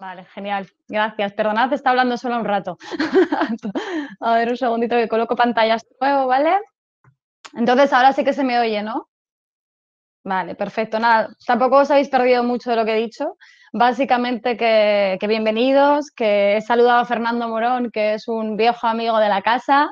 Vale, genial. Gracias. Perdonad, está hablando solo un rato. a ver, un segundito que coloco pantallas nuevo, ¿vale? Entonces ahora sí que se me oye, ¿no? Vale, perfecto. Nada, tampoco os habéis perdido mucho de lo que he dicho. Básicamente que, bienvenidos, que he saludado a Fernando Morón, que es un viejo amigo de la casa,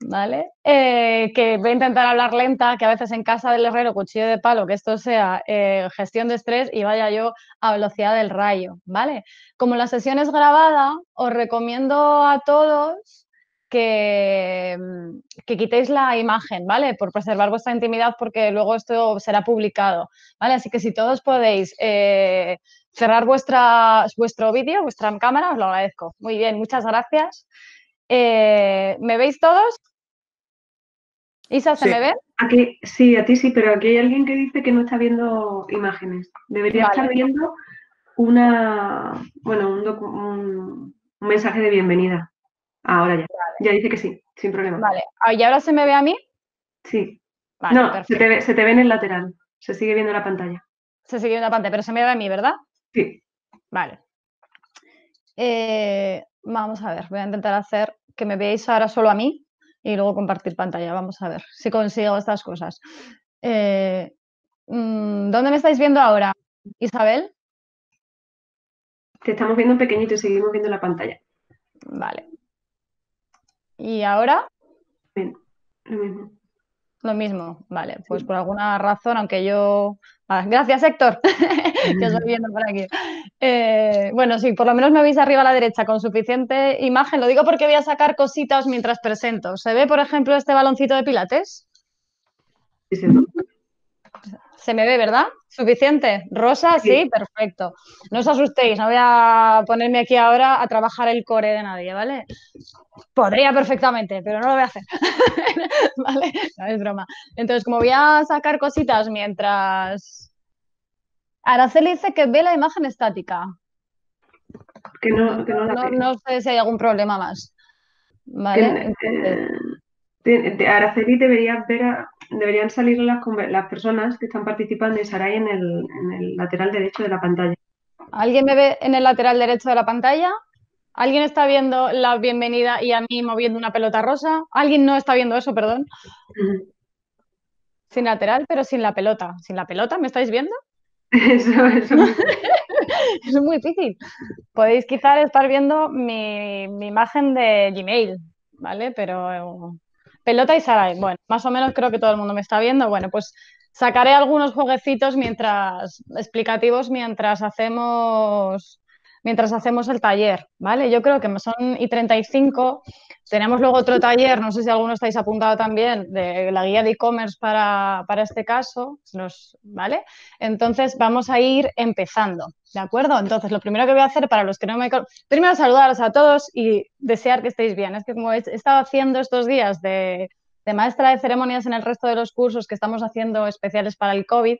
¿vale? Eh, que voy a intentar hablar lenta, que a veces en casa del herrero, cuchillo de palo, que esto sea eh, gestión de estrés y vaya yo a velocidad del rayo, ¿vale? Como la sesión es grabada, os recomiendo a todos que, quitéis la imagen, ¿vale? Por preservar vuestra intimidad porque luego esto será publicado, ¿vale? Así que si todos podéis eh, cerrar vuestra, vuestro vídeo, vuestra cámara, os lo agradezco. Muy bien, muchas gracias. Eh, ¿Me veis todos? Isa, ¿se me ve? sí, a ti sí, pero aquí hay alguien que dice que no está viendo imágenes. Debería estar viendo una, bueno, un mensaje de bienvenida. Ahora ya. Ya dice que sí, sin problema. Vale. Ah, ¿Y ahora se me ve a mí? Sí. no, se te, ve, en el lateral. Se sigue viendo la pantalla. Se sigue viendo la pantalla, pero se me ve a mí, ¿verdad? Sí. Vale. Eh, vamos a ver, voy a intentar hacer que me veáis ahora solo a mí y luego compartir pantalla. Vamos a ver si consigo estas cosas. Eh, mm, ¿Dónde me estáis viendo ahora, Isabel? Te estamos viendo pequeñito y seguimos viendo la pantalla. Vale. ¿Y ahora? lo mismo. Lo mismo, vale. Pues por alguna razón, aunque yo. Ah, gracias, Héctor, que os viendo por aquí. Eh, bueno, sí, por lo menos me veis arriba a la derecha con suficiente imagen. Lo digo porque voy a sacar cositas mientras presento. ¿Se ve, por ejemplo, este baloncito de pilates? Sí, sí. ¿Se me ve, verdad? ¿Suficiente? ¿Rosa? Sí. perfecto. No os asustéis, no voy a ponerme aquí ahora a trabajar el core de nadie, ¿vale? Podría perfectamente, pero no lo voy a hacer. ¿Vale? No es broma. Entonces, como voy a sacar cositas mientras. Araceli dice que ve la imagen estática. Que no, que no, la no, no, sé si hay algún problema más. ¿Vale? Eh, Araceli debería ver a deberían salir las, personas que están participando y Sarai en el, lateral derecho de la pantalla. ¿Alguien me ve en el lateral derecho de la pantalla? ¿Alguien está viendo la bienvenida y a mí moviendo una pelota rosa? ¿Alguien no está viendo eso, perdón? Sin lateral, pero sin la pelota. ¿Sin la pelota? ¿Me estáis viendo? Eso, es muy difícil. Podéis quizás estar viendo mi, mi imagen de Gmail, ¿vale? Pero Pelota y Sarai. Bueno, más o menos creo que todo el mundo me está viendo. Bueno, pues sacaré algunos jueguecitos mientras explicativos mientras hacemos mientras hacemos el taller, ¿vale? Yo creo que son y 35. Tenemos luego otro taller, no sé si alguno estáis apuntado también, de la guía de e-commerce para, este caso, ¿vale? Entonces vamos a ir empezando, ¿de acuerdo? Entonces lo primero que voy a hacer para los que no me... Primero saludaros a todos y desear que estéis bien. Es que como he estado haciendo estos días de maestra de ceremonias en el resto de los cursos que estamos haciendo especiales para el COVID,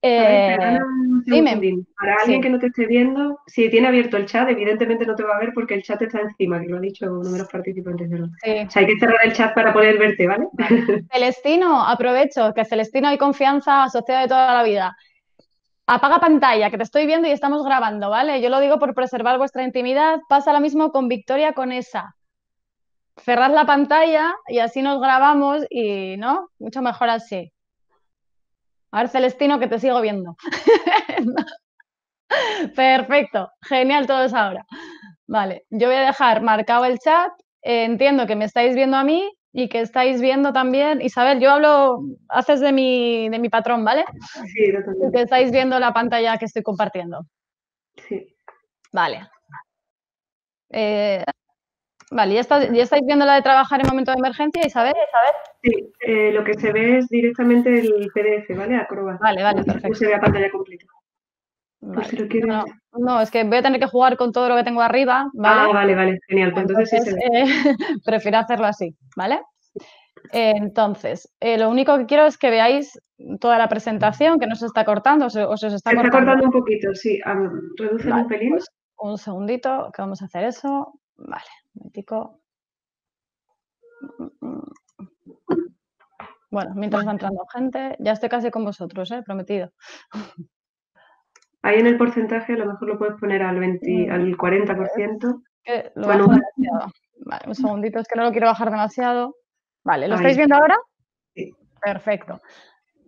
eh, para alguien que no te esté viendo, si tiene abierto el chat, evidentemente no te va a ver porque el chat está encima, que lo han dicho numerosos participantes. De los... sí. hay que cerrar el chat para poder verte, ¿vale? Celestino, aprovecho, que Celestino hay confianza asociada de toda la vida. Apaga pantalla, que te estoy viendo y estamos grabando, ¿vale? Yo lo digo por preservar vuestra intimidad. Pasa lo mismo con Victoria con esa. cerrad la pantalla y así nos grabamos y, ¿no? Mucho mejor así. A ver, Celestino, que te sigo viendo. Perfecto, genial todo es ahora. Vale, yo voy a dejar marcado el chat. Eh, entiendo que me estáis viendo a mí y que estáis viendo también. Isabel, yo hablo, haces de mi, de mi patrón, ¿vale? Sí, yo Que estáis viendo la pantalla que estoy compartiendo. Sí. Vale. Eh, Vale, ¿ya, estáis viendo la de trabajar en momento de emergencia, Isabel? Isabel? Sí, eh, lo que se ve es directamente el PDF, ¿vale? Acrobat. Vale, vale, perfecto. No se ve a pantalla completa. no, es que voy a tener que jugar con todo lo que tengo arriba, ¿vale? Ah, vale, vale, genial. Pues entonces, sí eh, prefiero hacerlo así, ¿vale? entonces, eh, lo único que quiero es que veáis toda la presentación, que no se está cortando, o se, os está se cortando. está cortando un poquito, sí. Ah, Reduce un pelín. Pues, un segundito, que vamos a hacer eso. Vale. Bueno, mientras va entrando gente, ya estoy casi con vosotros, ¿eh? prometido. Ahí en el porcentaje a lo mejor lo puedes poner al 20, al 40%. lo un segundito, es que no lo quiero bajar demasiado. Vale, ¿lo estáis viendo ahora? Sí. Perfecto.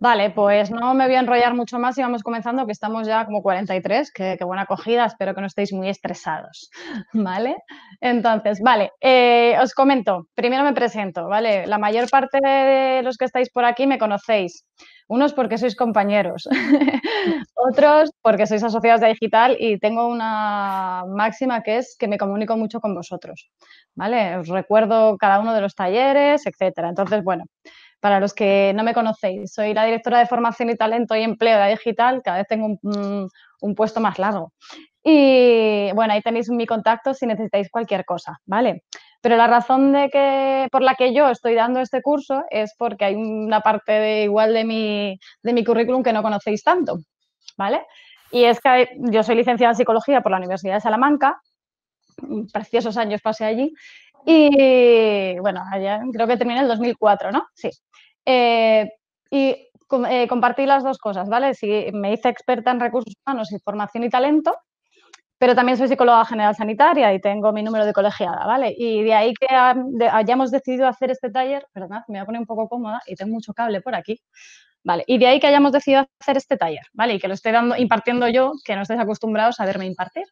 Vale, pues no me voy a enrollar mucho más y vamos comenzando, que estamos ya como 43, qué buena acogida, espero que no estéis muy estresados, ¿vale? Entonces, vale, eh, os comento, primero me presento, ¿vale? La mayor parte de los que estáis por aquí me conocéis, unos porque sois compañeros, otros porque sois asociados de digital y tengo una máxima que es que me comunico mucho con vosotros, ¿vale? Os recuerdo cada uno de los talleres, etcétera, entonces, bueno... Para los que no me conocéis, soy la directora de formación y talento y empleo de digital, cada vez tengo un, puesto más largo. Y bueno, ahí tenéis mi contacto si necesitáis cualquier cosa, ¿vale? Pero la razón de que, por la que yo estoy dando este curso es porque hay una parte igual de mi, de mi currículum que no conocéis tanto, ¿vale? Y es que yo soy licenciada en psicología por la Universidad de Salamanca, preciosos años pasé allí, y bueno, allá creo que terminé el 2004, ¿no? Sí. Eh, y eh, compartí las dos cosas, ¿vale? Sí, me hice experta en recursos humanos y formación y talento, pero también soy psicóloga general sanitaria y tengo mi número de colegiada, ¿vale? Y de ahí que hayamos decidido hacer este taller, perdón, me voy a poner un poco cómoda y tengo mucho cable por aquí, y de ahí que hayamos decidido hacer este taller, ¿vale? Y que lo estoy dando, impartiendo yo, que no estéis acostumbrados a verme impartir.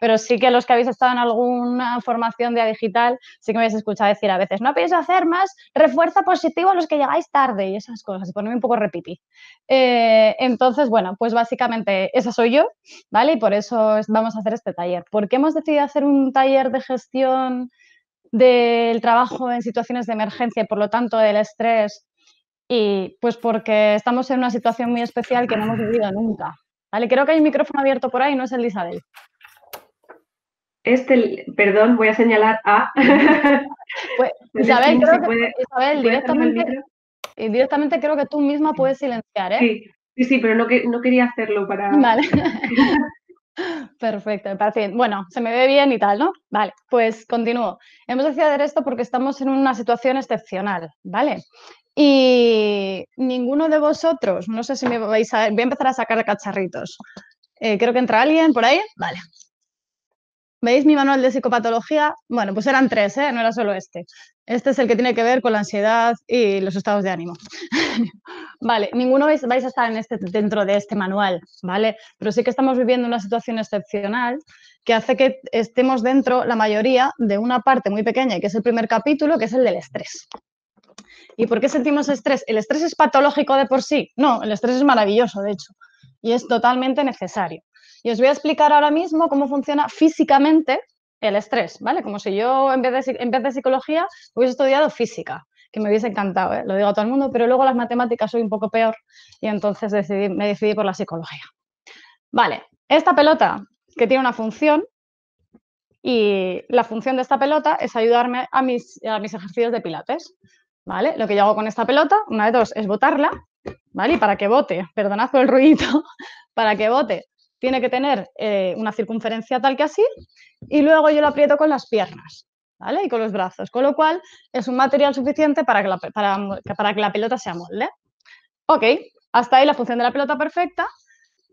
Pero sí que los que habéis estado en alguna formación de digital, sí que me habéis escuchado decir a veces, no pienso hacer más, refuerza positivo a los que llegáis tarde y esas cosas, y ponerme un poco repiti eh, entonces, bueno, pues básicamente esa soy yo, ¿vale? Y por eso vamos a hacer este taller. ¿Por qué hemos decidido hacer un taller de gestión del trabajo en situaciones de emergencia y por lo tanto del estrés y pues porque estamos en una situación muy especial que no hemos vivido nunca. ¿vale? Creo que hay un micrófono abierto por ahí, no es el de Isabel. Este, perdón, voy a señalar a. Pues, Isabel, creo Isabel directamente, creo que tú misma puedes silenciar, ¿eh? Sí, sí, pero no, quería hacerlo para. Vale. Perfecto, me parece Bueno, se me ve bien y tal, ¿no? Vale, pues continúo. Hemos decidido hacer esto porque estamos en una situación excepcional, ¿vale? Y ninguno de vosotros, no sé si me vais a... Voy a empezar a sacar cacharritos. Eh, creo que entra alguien por ahí. Vale. ¿Veis mi manual de psicopatología? Bueno, pues eran tres, ¿eh? no era solo este. Este es el que tiene que ver con la ansiedad y los estados de ánimo. vale, ninguno vais, a estar en este, dentro de este manual, ¿vale? Pero sí que estamos viviendo una situación excepcional que hace que estemos dentro, la mayoría, de una parte muy pequeña, que es el primer capítulo, que es el del estrés, ¿Y por qué sentimos estrés? ¿El estrés es patológico de por sí? No, el estrés es maravilloso, de hecho, y es totalmente necesario. Y os voy a explicar ahora mismo cómo funciona físicamente el estrés, ¿vale? Como si yo en vez de, psicología hubiese estudiado física, que me hubiese encantado, ¿eh? lo digo a todo el mundo, pero luego las matemáticas soy un poco peor y entonces decidí, me decidí por la psicología. Vale, esta pelota que tiene una función y la función de esta pelota es ayudarme a mis, a mis ejercicios de pilates. Lo que yo hago con esta pelota, una de dos, es botarla, ¿vale? Y para que bote, perdonad el ruido, para que bote, tiene que tener eh, una circunferencia tal que así, y luego yo la aprieto con las piernas, ¿vale? Y con los brazos, con lo cual es un material suficiente para que la, pelota se amolde. Ok, hasta ahí la función de la pelota perfecta,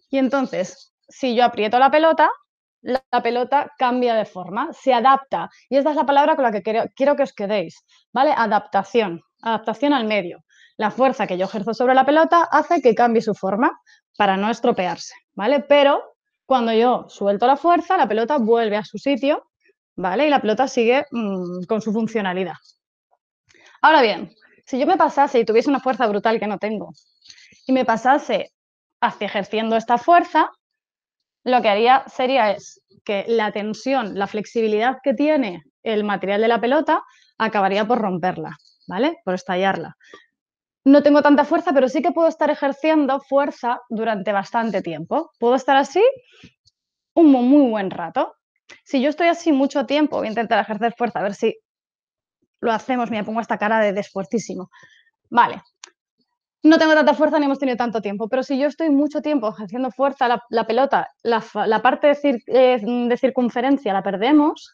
y entonces, si yo aprieto la pelota, la, pelota cambia de forma, se adapta. Y esta es la palabra con la que quiero, quiero, que os quedéis, ¿vale? Adaptación adaptación al medio. La fuerza que yo ejerzo sobre la pelota hace que cambie su forma para no estropearse, ¿vale? Pero cuando yo suelto la fuerza, la pelota vuelve a su sitio, ¿vale? Y la pelota sigue mm, con su funcionalidad. Ahora bien, si yo me pasase y tuviese una fuerza brutal que no tengo, y me pasase hacia ejerciendo esta fuerza, lo que haría sería es que la tensión, la flexibilidad que tiene el material de la pelota acabaría por romperla. ¿vale? Por estallarla. No tengo tanta fuerza, pero sí que puedo estar ejerciendo fuerza durante bastante tiempo. Puedo estar así un muy buen rato. Si yo estoy así mucho tiempo, voy a intentar ejercer fuerza, a ver si lo hacemos. me pongo esta cara de desfuertísimo. Vale. No tengo tanta fuerza ni hemos tenido tanto tiempo, pero si yo estoy mucho tiempo ejerciendo fuerza, la, pelota, la, parte de, eh, de circunferencia la perdemos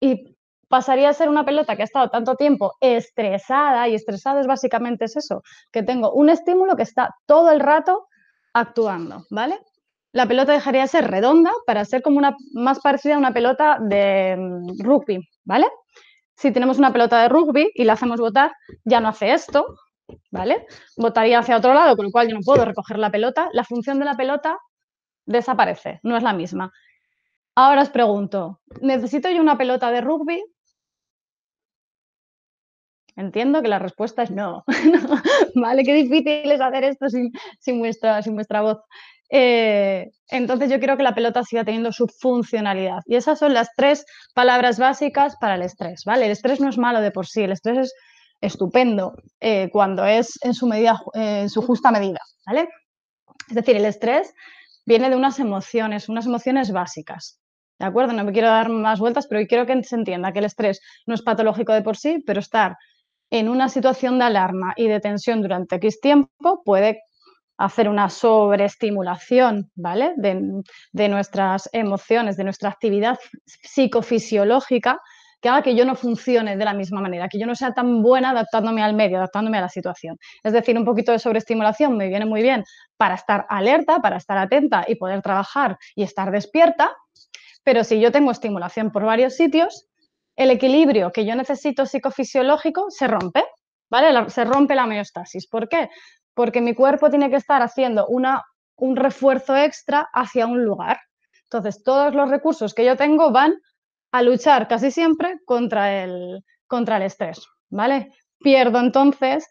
y pasaría a ser una pelota que ha estado tanto tiempo estresada, y estresado es básicamente eso, que tengo un estímulo que está todo el rato actuando, ¿vale? La pelota dejaría de ser redonda para ser como una más parecida a una pelota de mm, rugby, ¿vale? Si tenemos una pelota de rugby y la hacemos botar, ya no hace esto, ¿vale? Botaría hacia otro lado, con lo cual yo no puedo recoger la pelota. La función de la pelota desaparece, no es la misma. Ahora os pregunto, ¿necesito yo una pelota de rugby Entiendo que la respuesta es no. ¿Vale? Qué difícil es hacer esto sin, sin, vuestra, sin vuestra voz. Eh, entonces yo quiero que la pelota siga teniendo su funcionalidad. Y esas son las tres palabras básicas para el estrés, ¿vale? El estrés no es malo de por sí, el estrés es estupendo eh, cuando es en su, medida, eh, en su justa medida, ¿vale? Es decir, el estrés viene de unas emociones, unas emociones básicas. ¿De acuerdo? No me quiero dar más vueltas, pero quiero que se entienda que el estrés no es patológico de por sí, pero estar en una situación de alarma y de tensión durante X tiempo puede hacer una sobreestimulación, ¿vale? De, de, nuestras emociones, de nuestra actividad psicofisiológica, que haga que yo no funcione de la misma manera, que yo no sea tan buena adaptándome al medio, adaptándome a la situación. Es decir, un poquito de sobreestimulación me viene muy bien para estar alerta, para estar atenta y poder trabajar y estar despierta, pero si yo tengo estimulación por varios sitios, el equilibrio que yo necesito psicofisiológico se rompe, ¿vale? se rompe la homeostasis. ¿Por qué? Porque mi cuerpo tiene que estar haciendo una, un refuerzo extra hacia un lugar. Entonces, todos los recursos que yo tengo van a luchar casi siempre contra el, contra el estrés, ¿vale? Pierdo entonces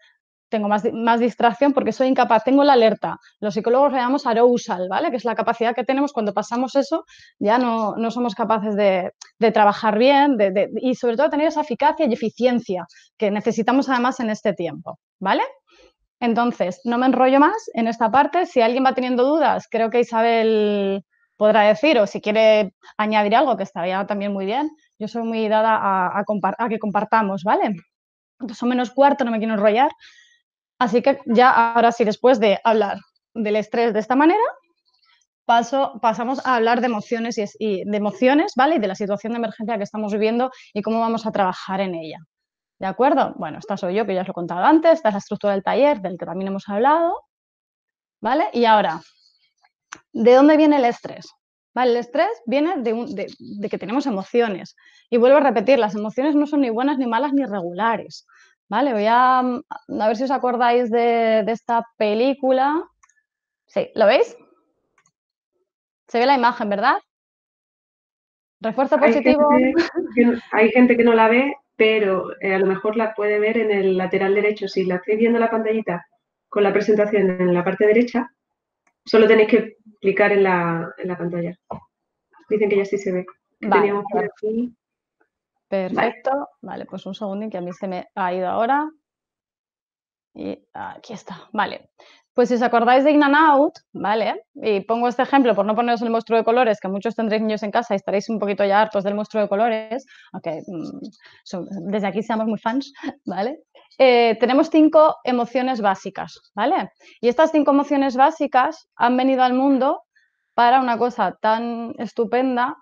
tengo más, más, distracción porque soy incapaz, tengo la alerta. Los psicólogos le llamamos arousal, ¿vale? Que es la capacidad que tenemos cuando pasamos eso, ya no, no somos capaces de, de trabajar bien y sobre todo tener esa eficacia y eficiencia que necesitamos además en este tiempo, ¿vale? Entonces, no me enrollo más en esta parte. Si alguien va teniendo dudas, creo que Isabel podrá decir o si quiere añadir algo que estaría también muy bien. Yo soy muy dada a, a que compartamos, ¿vale? Entonces, son menos cuarto, no me quiero enrollar. Así que ya ahora sí, después de hablar del estrés de esta manera, paso, pasamos a hablar de emociones, y, de emociones ¿vale? de la situación de emergencia que estamos viviendo y cómo vamos a trabajar en ella. ¿De acuerdo? Bueno, esta soy yo, que ya os lo he contado antes, esta es la estructura del taller, del que también hemos hablado. ¿Vale? Y ahora, ¿de dónde viene el estrés? El estrés viene de, de, que tenemos emociones. Y vuelvo a repetir, las emociones no son ni buenas, ni malas, ni regulares. Vale, voy mm, a, ver si os acordáis de, esta película. Sí, ¿lo veis? Se ve la imagen, ¿verdad? Refuerzo positivo. Hay gente, que no la ve, pero eh, a lo mejor la puede ver en el lateral derecho. Si la estáis viendo la pantallita con la presentación en la parte derecha, solo tenéis que clicar en la, pantalla. Dicen que ya sí se ve. Perfecto. Vale. pues un segundín que a mí se me ha ido ahora. Y aquí está, vale. Pues si os acordáis de In and Out, ¿vale? Y pongo este ejemplo por no poneros el monstruo de colores, que muchos tendréis niños en casa y estaréis un poquito ya hartos del monstruo de colores, aunque mm, desde aquí seamos muy fans, ¿vale? Eh, tenemos cinco emociones básicas, ¿vale? Y estas cinco emociones básicas han venido al mundo para una cosa tan estupenda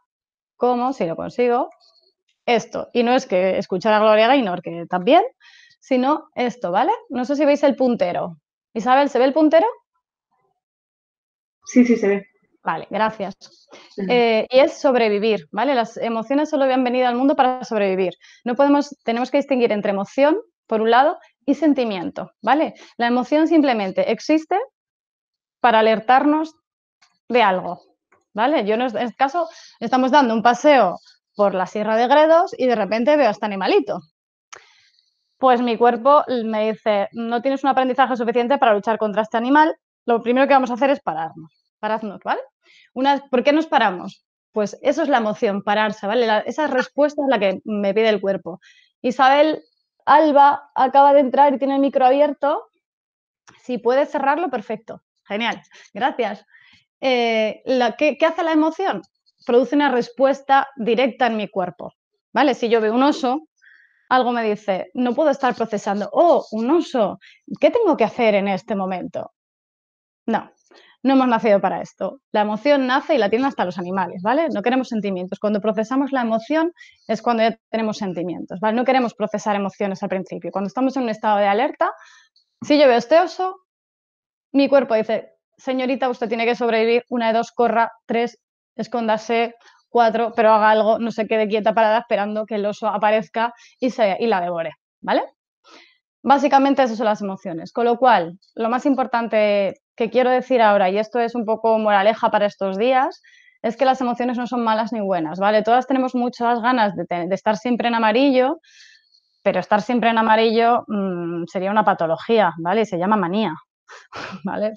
como, si lo consigo, esto. Y no es que escuchar a Gloria Gaynor, que también, sino esto, ¿vale? No sé si veis el puntero. Isabel, ¿se ve el puntero? Sí, sí, se ve. Vale, gracias. Eh, y es sobrevivir, ¿vale? Las emociones solo habían venido al mundo para sobrevivir. No podemos, tenemos que distinguir entre emoción, por un lado, y sentimiento, ¿vale? La emoción simplemente existe para alertarnos de algo, ¿vale? Yo en este caso estamos dando un paseo por la Sierra de Gredos y de repente veo a este animalito. Pues mi cuerpo me dice, no tienes un aprendizaje suficiente para luchar contra este animal, lo primero que vamos a hacer es pararnos. Pararnos, ¿vale? ¿Por qué nos paramos? Pues eso es la emoción, pararse, ¿vale? esa respuesta es la que me pide el cuerpo. Isabel Alba acaba de entrar y tiene el micro abierto. Si puedes cerrarlo, perfecto. Genial, gracias. Eh, ¿Qué hace la emoción? produce una respuesta directa en mi cuerpo. ¿Vale? Si yo veo un oso, algo me dice, no puedo estar procesando, oh, un oso, ¿qué tengo que hacer en este momento? No, no hemos nacido para esto. La emoción nace y la tienen hasta los animales, ¿vale? No queremos sentimientos. Cuando procesamos la emoción es cuando ya tenemos sentimientos, ¿vale? No queremos procesar emociones al principio. Cuando estamos en un estado de alerta, si yo veo este oso, mi cuerpo dice, señorita, usted tiene que sobrevivir, una de dos, corra, tres, escóndase cuatro, pero haga algo, no se quede quieta parada esperando que el oso aparezca y, la devore, ¿vale? Básicamente esas son las emociones. Con lo cual, lo más importante que quiero decir ahora, y esto es un poco moraleja para estos días, es que las emociones no son malas ni buenas, ¿vale? Todas tenemos muchas ganas de, estar siempre en amarillo, pero estar siempre en amarillo mm, sería una patología, ¿vale? Y se llama manía, ¿vale?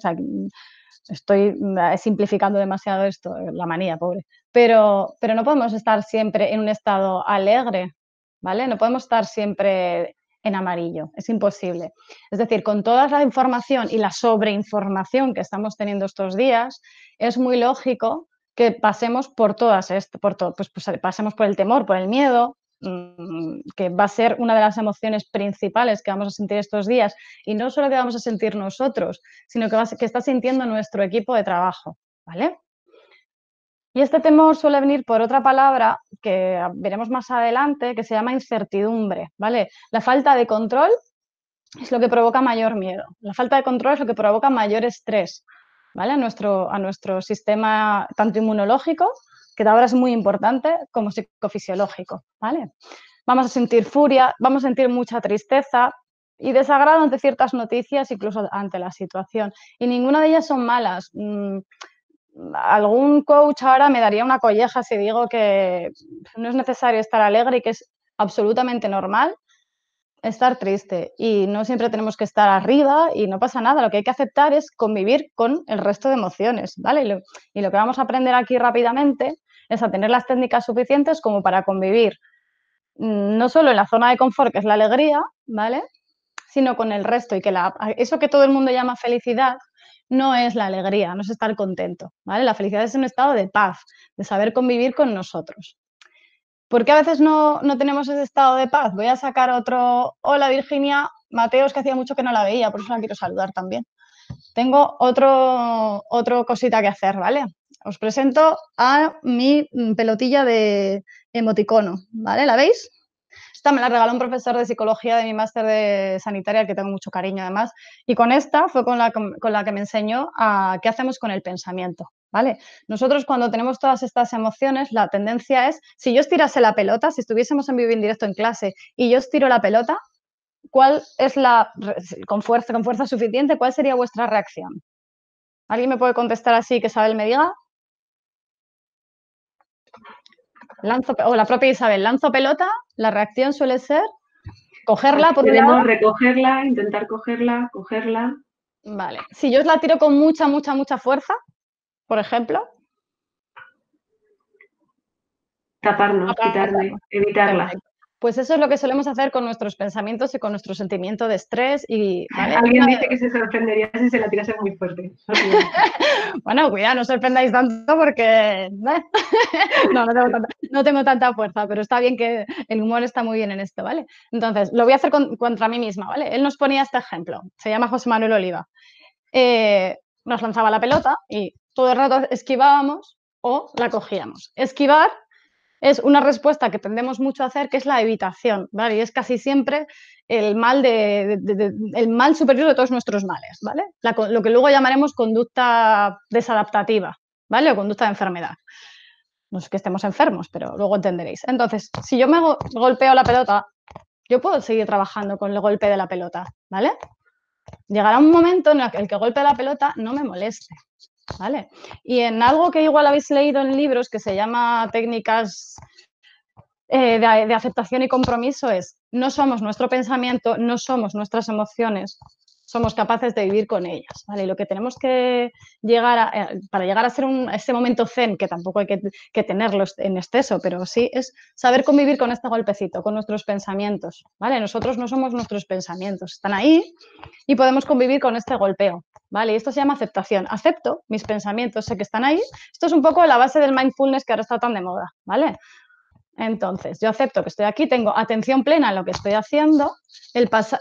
estoy mm, ah, simplificando demasiado esto, eh, la manía, pobre, pero, no podemos estar siempre en un estado alegre, ¿vale? No podemos estar siempre en amarillo, es imposible. Es decir, con toda la información y la sobreinformación que estamos teniendo estos días, es muy lógico que pasemos por todas esto, por pues, pues, pasemos por el temor, por el miedo, Mm, que va a ser una de las emociones principales que vamos a sentir estos días y no solo que vamos a sentir nosotros, sino que, que está sintiendo nuestro equipo de trabajo, ¿vale? Y este temor suele venir por otra palabra que veremos más adelante, que se llama incertidumbre, ¿vale? La falta de control es lo que provoca mayor miedo. La falta de control es lo que provoca mayor estrés, ¿vale? A nuestro, a nuestro sistema tanto inmunológico que ahora es muy importante como psicofisiológico, ¿vale? Vamos a sentir furia, vamos a sentir mucha tristeza y desagrado ante ciertas noticias, incluso ante la situación. Y ninguna de ellas son malas. Mm, algún coach ahora me daría una colleja si digo que no es necesario estar alegre y que es absolutamente normal estar triste y no siempre tenemos que estar arriba y no pasa nada, lo que hay que aceptar es convivir con el resto de emociones, ¿vale? y lo que vamos a aprender aquí rápidamente es a tener las técnicas suficientes como para convivir mm, no solo en la zona de confort, que es la alegría, ¿vale? Sino con el resto y que la, eso que todo el mundo llama felicidad no es la alegría, no es estar contento, ¿vale? La felicidad es un estado de paz, de saber convivir con nosotros. ¿Por qué a veces no, no tenemos ese estado de paz? Voy a sacar otro, hola Virginia, Mateo, es que hacía mucho que no la veía, por eso la quiero saludar también. Tengo otro, otro cosita que hacer, ¿vale? Os presento a mi mm, pelotilla de emoticono, ¿vale? ¿La veis? Esta me la regaló un profesor de psicología de mi máster de sanitaria, al que tengo mucho cariño además. Y con esta fue con la, que me enseñó a qué hacemos con el pensamiento. ¿Vale? Nosotros cuando tenemos todas estas emociones, la tendencia es, si yo estirase la pelota, si estuviésemos en vivo en directo en clase y yo estiro la pelota, ¿cuál es la, con fuerza, con fuerza suficiente, cuál sería vuestra reacción? ¿Alguien me puede contestar así que Isabel me diga? o la propia Isabel, lanzo pelota, la reacción suele ser cogerla Podemos recogerla, intentar cogerla, cogerla. Vale. Si yo la tiro con mucha, mucha, mucha fuerza, por ejemplo. Taparnos, taparnos. evitarla. Pues eso es lo que solemos hacer con nuestros pensamientos y con nuestro sentimiento de estrés. Y, Alguien dice que se sorprendería si se la tirase muy fuerte. bueno, cuidado, no os sorprendáis tanto porque ¿eh? no, tengo, tanta, fuerza, pero está bien que el humor está muy bien en esto, ¿vale? Entonces, lo voy a hacer contra mí misma, ¿vale? Él nos ponía este ejemplo, se llama José Manuel Oliva. Eh, nos lanzaba la pelota y todo el rato esquivábamos o la cogíamos. Esquivar es una respuesta que tendemos mucho a hacer, que es la evitación, ¿vale? Y es casi siempre el mal, de, el mal superior de todos nuestros males, ¿vale? lo que luego llamaremos conducta desadaptativa, ¿vale? O conducta de enfermedad. No es que estemos enfermos, pero luego entenderéis. Entonces, si yo me golpeo la pelota, yo puedo seguir trabajando con el golpe de la pelota, ¿vale? Llegará un momento en el que el golpe de la pelota no me moleste, ¿Vale? Y en algo que igual habéis leído en libros que se llama técnicas eh, de, de aceptación y compromiso es, no somos nuestro pensamiento, no somos nuestras emociones, somos capaces de vivir con ellas. ¿vale? Y lo que tenemos que llegar a, eh, para llegar a ser un, ese momento zen, que tampoco hay que, que tenerlo en exceso, pero sí es saber convivir con este golpecito, con nuestros pensamientos. ¿vale? Nosotros no somos nuestros pensamientos, están ahí y podemos convivir con este golpeo. ¿vale? Y esto se llama aceptación. Acepto mis pensamientos, sé que están ahí. Esto es un poco la base del mindfulness que ahora está tan de moda. ¿vale? Entonces, yo acepto que estoy aquí, tengo atención plena en lo que estoy haciendo,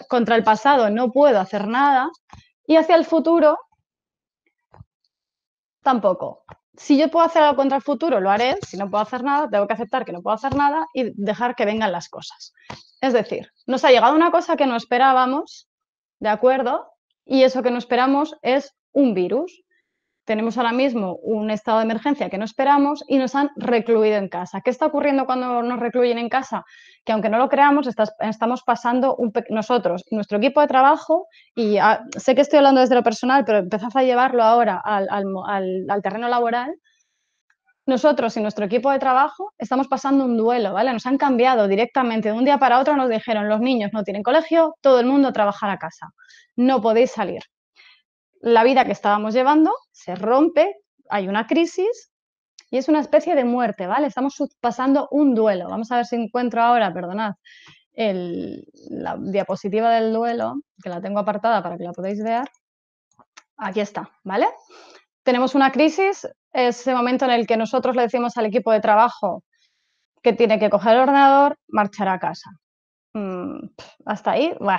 contra el pasado no puedo hacer nada y hacia el futuro tampoco. Si yo puedo hacer algo contra el futuro, lo haré. Si no puedo hacer nada, tengo que aceptar que no puedo hacer nada y dejar que vengan las cosas. Es decir, nos ha llegado una cosa que no esperábamos, ¿de acuerdo? Y eso que no esperamos es un virus tenemos ahora mismo un estado de emergencia que no esperamos y nos han recluido en casa. ¿Qué está ocurriendo cuando nos recluyen en casa? Que aunque no lo creamos, estamos pasando un, nosotros, nuestro equipo de trabajo, y ah, sé que estoy hablando desde lo personal, pero empezás a llevarlo ahora al, terreno laboral. Nosotros y nuestro equipo de trabajo estamos pasando un duelo, ¿vale? Nos han cambiado directamente de un día para otro, nos dijeron los niños no tienen colegio, todo el mundo trabaja a casa, no podéis salir la vida que estábamos llevando se rompe, hay una crisis y es una especie de muerte, ¿vale? Estamos pasando un duelo. Vamos a ver si encuentro ahora, perdonad, la diapositiva del duelo, que la tengo apartada para que la podáis ver. Aquí está, ¿vale? Tenemos una crisis, ese momento en el que nosotros le decimos al equipo de trabajo que tiene que coger el ordenador, marchar a casa. Mm, hasta ahí, bueno,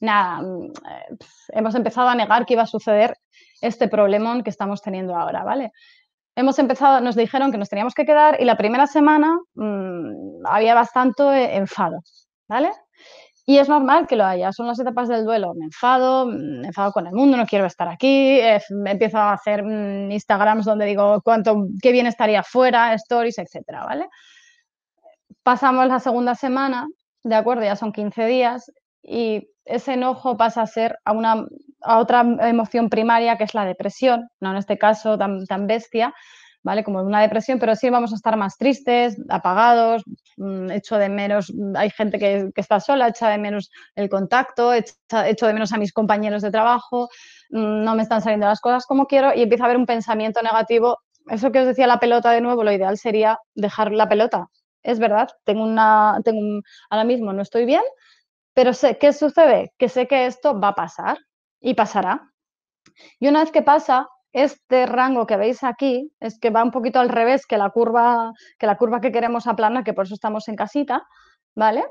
nada, mm, eh, hemos empezado a negar que iba a suceder este problemón que estamos teniendo ahora, ¿vale? Hemos empezado, nos dijeron que nos teníamos que quedar y la primera semana mm, había bastante enfado, ¿vale? Y es normal que lo haya, son las etapas del duelo. Me enfado, mm, me enfado con el mundo, no quiero estar aquí, eh, me empiezo a hacer Instagrams donde digo cuánto, qué bien estaría fuera, stories, etcétera, ¿vale? Pasamos la segunda semana, de acuerdo, ya son 15 días, y ese enojo pasa a ser a, una, otra emoción primaria que es la depresión, no en este caso tan, bestia, ¿vale? Como una depresión, pero sí vamos a estar más tristes, apagados, hecho mm, de menos, hay gente que, está sola, echa de menos el contacto, echa, de menos a mis compañeros de trabajo, mm, no me están saliendo las cosas como quiero y empieza a haber un pensamiento negativo. Eso que os decía la pelota de nuevo, lo ideal sería dejar la pelota. Es verdad, tengo una, tengo ahora mismo no estoy bien, pero sé, ¿qué sucede? Que sé que esto va a pasar y pasará. Y una vez que pasa, este rango que veis aquí es que va un poquito al revés que la curva que, la curva que queremos aplanar, que por eso estamos en casita, ¿vale?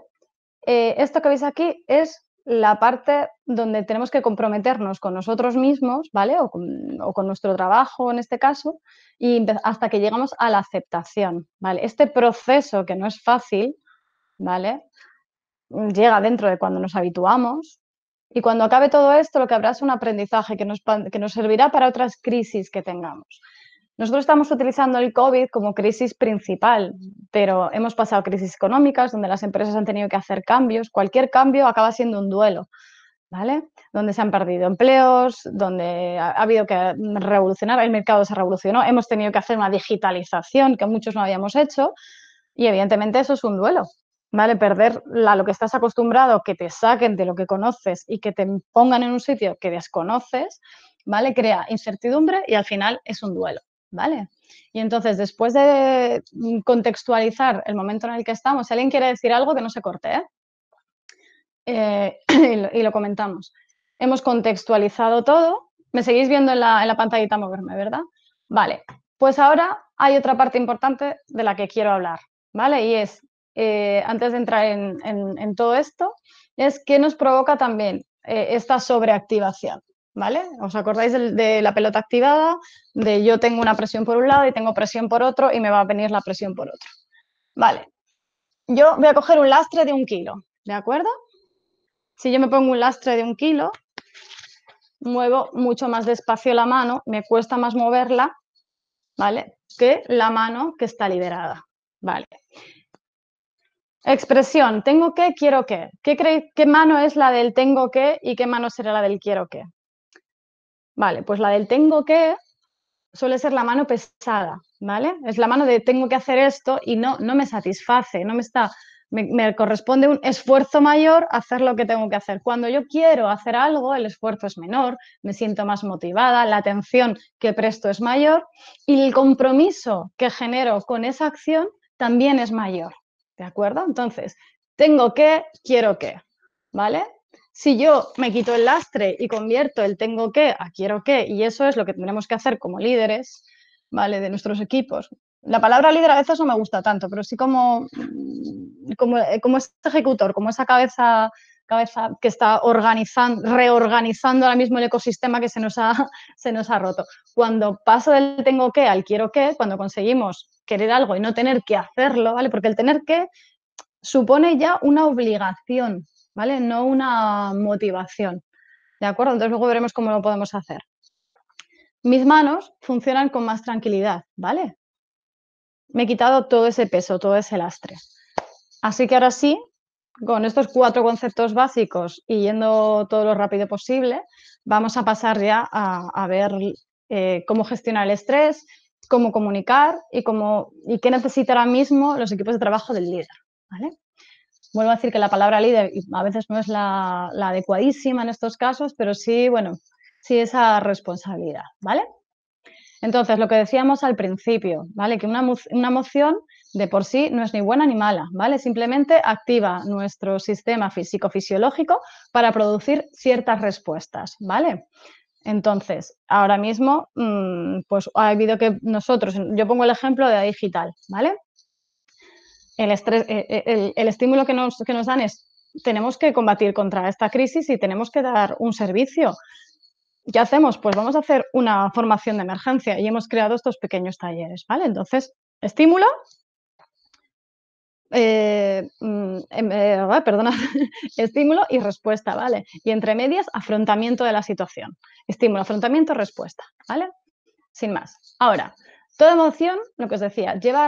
Eh, esto que veis aquí es la parte donde tenemos que comprometernos con nosotros mismos, ¿vale? O con, nuestro trabajo en este caso, y hasta que llegamos a la aceptación, ¿vale? Este proceso que no es fácil, ¿vale? llega dentro de cuando nos habituamos. Y cuando acabe todo esto, lo que habrá es un aprendizaje que nos, servirá para otras crisis que tengamos. Nosotros estamos utilizando el COVID como crisis principal, pero hemos pasado crisis económicas donde las empresas han tenido que hacer cambios. Cualquier cambio acaba siendo un duelo, ¿vale? Donde se han perdido empleos, donde ha habido que revolucionar, el mercado se revolucionó, hemos tenido que hacer una digitalización que muchos no habíamos hecho y evidentemente eso es un duelo. ¿vale? Perder lo que estás acostumbrado, que te saquen de lo que conoces y que te pongan en un sitio que desconoces, ¿vale? Crea incertidumbre y al final es un duelo, ¿vale? Y entonces, después de mm, contextualizar el momento en el que estamos, si alguien quiere decir algo, que no se corte, ¿eh? Eh, y, lo, comentamos. Hemos contextualizado todo. Me seguís viendo en la, en la pantallita moverme, ¿verdad? Vale, pues ahora hay otra parte importante de la que quiero hablar, ¿vale? Y es eh, antes de entrar en, todo esto, es que nos provoca también eh, esta sobreactivación. ¿Vale? ¿Os acordáis de, la pelota activada? De yo tengo una presión por un lado y tengo presión por otro y me va a venir la presión por otro. Vale. Yo voy a coger un lastre de un kilo, ¿de acuerdo? Si yo me pongo un lastre de un kilo, muevo mucho más despacio la mano, me cuesta más moverla, ¿vale? Que la mano que está liberada, ¿vale? Expresión, tengo que, quiero que. ¿Qué, ¿Qué mano es la del tengo que y qué mano será la del quiero que? Vale, pues la del tengo que suele ser la mano pesada, ¿vale? Es la mano de tengo que hacer esto y no, no me satisface, no me está, me, corresponde un esfuerzo mayor hacer lo que tengo que hacer. Cuando yo quiero hacer algo, el esfuerzo es menor, me siento más motivada, la atención que presto es mayor y el compromiso que genero con esa acción también es mayor. ¿De acuerdo? Entonces, tengo que, quiero que, ¿vale? Si yo me quito el lastre y convierto el tengo que a quiero que, y eso es lo que tenemos que hacer como líderes, ¿vale? De nuestros equipos. La palabra líder a veces no me gusta tanto, pero sí como, mm, como, eh, como este ejecutor, como esa cabeza, cabeza que está organizando, reorganizando ahora mismo el ecosistema que se nos ha, se nos ha roto. Cuando paso del tengo que al quiero que, cuando conseguimos querer algo y no tener que hacerlo, ¿vale? Porque el tener que supone ya una obligación, ¿vale? No una motivación. ¿De acuerdo? Entonces luego veremos cómo lo podemos hacer. Mis manos funcionan con más tranquilidad, ¿vale? Me he quitado todo ese peso, todo ese lastre. Así que ahora sí, con estos cuatro conceptos básicos y yendo todo lo rápido posible, vamos a pasar ya a, ver eh, cómo gestionar el estrés, cómo comunicar y, cómo, y qué necesita ahora mismo los equipos de trabajo del líder. ¿vale? Vuelvo a decir que la palabra líder a veces no es la, adecuadísima en estos casos, pero sí, bueno, sí esa responsabilidad. ¿vale? Entonces, lo que decíamos al principio, ¿vale? Que una, una, moción de por sí no es ni buena ni mala, ¿vale? Simplemente activa nuestro sistema físico-fisiológico para producir ciertas respuestas, ¿vale? Entonces, ahora mismo, mm, pues ha habido que nosotros, yo pongo el ejemplo de la digital, ¿vale? Eh, eh, el, estímulo que nos, que nos dan es, tenemos que combatir contra esta crisis y tenemos que dar un servicio. ¿Qué hacemos? Pues vamos a hacer una formación de emergencia y hemos creado estos pequeños talleres, ¿vale? Entonces, estímulo, eh, mm, em, eh, ah, perdona, estímulo y respuesta, ¿vale? Y entre medias, afrontamiento de la situación. Estímulo, afrontamiento, respuesta, ¿vale? Sin más. Ahora, toda emoción, lo que os decía, lleva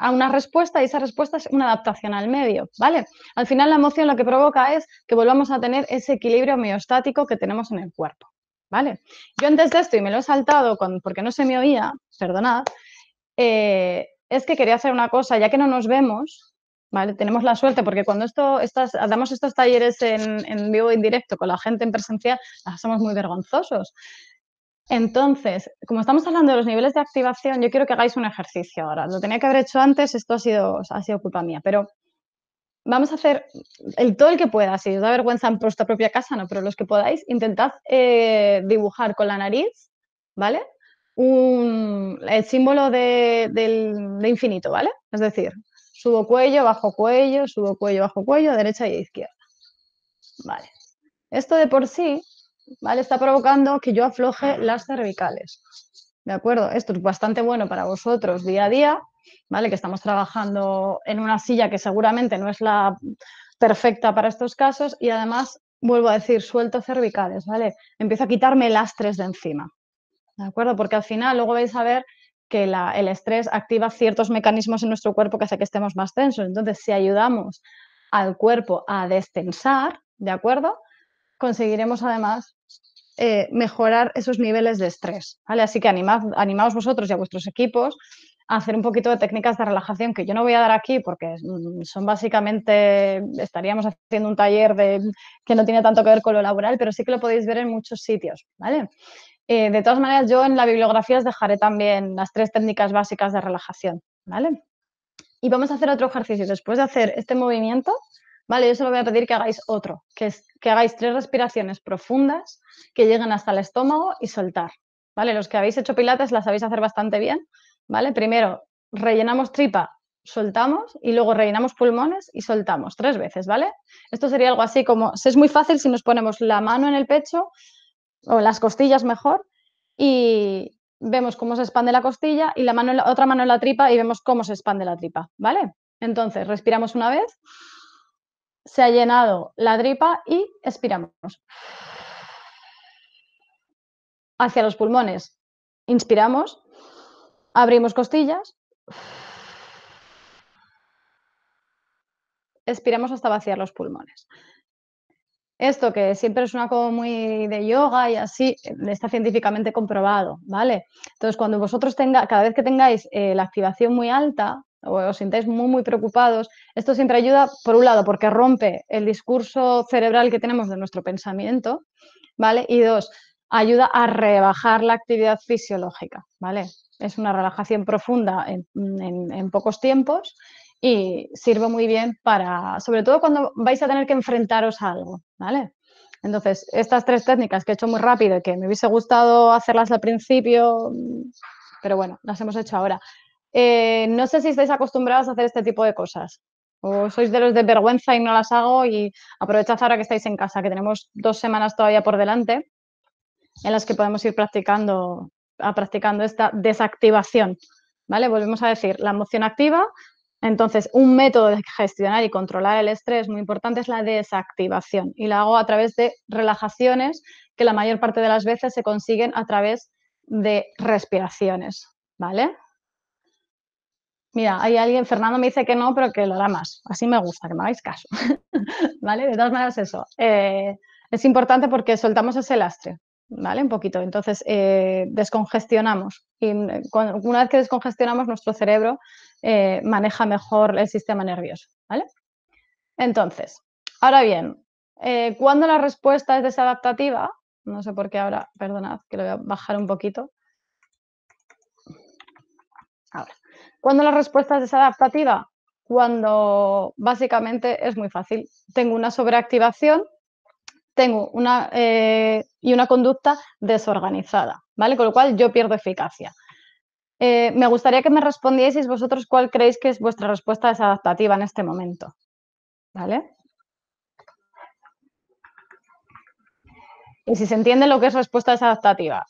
a, una respuesta y esa respuesta es una adaptación al medio, ¿vale? Al final la emoción lo que provoca es que volvamos a tener ese equilibrio homeostático que tenemos en el cuerpo, ¿vale? Yo antes de esto, y me lo he saltado con, porque no se me oía, perdonad, eh, es que quería hacer una cosa, ya que no nos vemos, ¿vale? Tenemos la suerte porque cuando esto, estas, damos estos talleres en, vivo en directo con la gente en presencial, ah, somos muy vergonzosos. Entonces, como estamos hablando de los niveles de activación, yo quiero que hagáis un ejercicio ahora. Lo tenía que haber hecho antes, esto ha sido, ha sido culpa mía, pero vamos a hacer el, todo el que pueda. Si os da vergüenza en vuestra propia casa, no, pero los que podáis, intentad eh, dibujar con la nariz, ¿vale? el símbolo de, del, infinito, ¿vale? Es decir, subo cuello, bajo cuello, subo cuello, bajo cuello, derecha y izquierda. Vale. Esto de por sí, ¿vale? Está provocando que yo afloje las cervicales. ¿De acuerdo? Esto es bastante bueno para vosotros día a día, ¿vale? Que estamos trabajando en una silla que seguramente no es la perfecta para estos casos y además, vuelvo a decir, suelto cervicales, ¿vale? Empiezo a quitarme lastres de encima. ¿de acuerdo? Porque al final luego vais a ver que el estrés activa ciertos mecanismos en nuestro cuerpo que hace que estemos más tensos. Entonces, si ayudamos al cuerpo a destensar, ¿de acuerdo? Conseguiremos además eh, mejorar esos niveles de estrés, ¿vale? Así que animad, animaos vosotros y a vuestros equipos a hacer un poquito de técnicas de relajación que yo no voy a dar aquí porque mm, son básicamente, estaríamos haciendo un taller de, que no tiene tanto que ver con lo laboral, pero sí que lo podéis ver en muchos sitios, ¿vale? Eh, de todas maneras, yo en la bibliografía os dejaré también las tres técnicas básicas de relajación, ¿vale? Y vamos a hacer otro ejercicio. Después de hacer este movimiento, ¿vale? Yo solo voy a pedir que hagáis otro, que, es, que hagáis tres respiraciones profundas que lleguen hasta el estómago y soltar, ¿vale? Los que habéis hecho pilates las sabéis hacer bastante bien, ¿vale? Primero rellenamos tripa, soltamos y luego rellenamos pulmones y soltamos tres veces, ¿vale? Esto sería algo así como, es muy fácil si nos ponemos la mano en el pecho, o las costillas mejor, y vemos cómo se expande la costilla y la, mano, otra mano en la tripa y vemos cómo se expande la tripa, ¿vale? Entonces, respiramos una vez, se ha llenado la tripa y expiramos. Hacia los pulmones, inspiramos, abrimos costillas, expiramos hasta vaciar los pulmones esto que siempre es una cosa muy de yoga y así, está científicamente comprobado, ¿vale? Entonces, cuando vosotros cada vez que tengáis eh, la activación muy alta o os sintáis muy, muy preocupados, esto siempre ayuda, por un lado, porque rompe el discurso cerebral que tenemos de nuestro pensamiento, ¿vale? Y dos, ayuda a rebajar la actividad fisiológica, ¿vale? Es una relajación profunda en pocos tiempos y sirve muy bien para, sobre todo cuando vais a tener que enfrentaros a algo, ¿vale? Entonces, estas tres técnicas que he hecho muy rápido y que me hubiese gustado hacerlas al principio, mm, pero bueno, las hemos hecho ahora. Eh, no sé si estáis acostumbrados a hacer este tipo de cosas. O sois de los de vergüenza y no las hago y aprovechad ahora que estáis en casa, que tenemos dos semanas todavía por delante en las que podemos ir practicando, practicando esta desactivación. ¿Vale? Volvemos a decir, la emoción activa entonces, un método de gestionar y controlar el estrés muy importante es la desactivación y la hago a través de relajaciones que la mayor parte de las veces se consiguen a través de respiraciones, ¿vale? Mira, hay alguien, Fernando me dice que no, pero que lo hará más. Así me gusta, que me hagáis caso, ¿vale? De todas maneras, eso. Eh, es importante porque soltamos ese lastre, ¿vale? Un poquito. Entonces, eh, descongestionamos. Y eh, una vez que descongestionamos, nuestro cerebro eh, maneja mejor el sistema nervioso. ¿vale? Entonces, ahora bien, eh, cuando la respuesta es desadaptativa, no sé por qué ahora, perdonad que lo voy a bajar un poquito. cuando la respuesta es desadaptativa, cuando básicamente es muy fácil. Tengo una sobreactivación tengo una eh, y una conducta desorganizada, ¿vale? Con lo cual yo pierdo eficacia. Eh, me gustaría que me respondieseis vosotros cuál creéis que es vuestra respuesta desadaptativa en este momento. ¿Vale? Y si se entiende lo que es respuesta desadaptativa.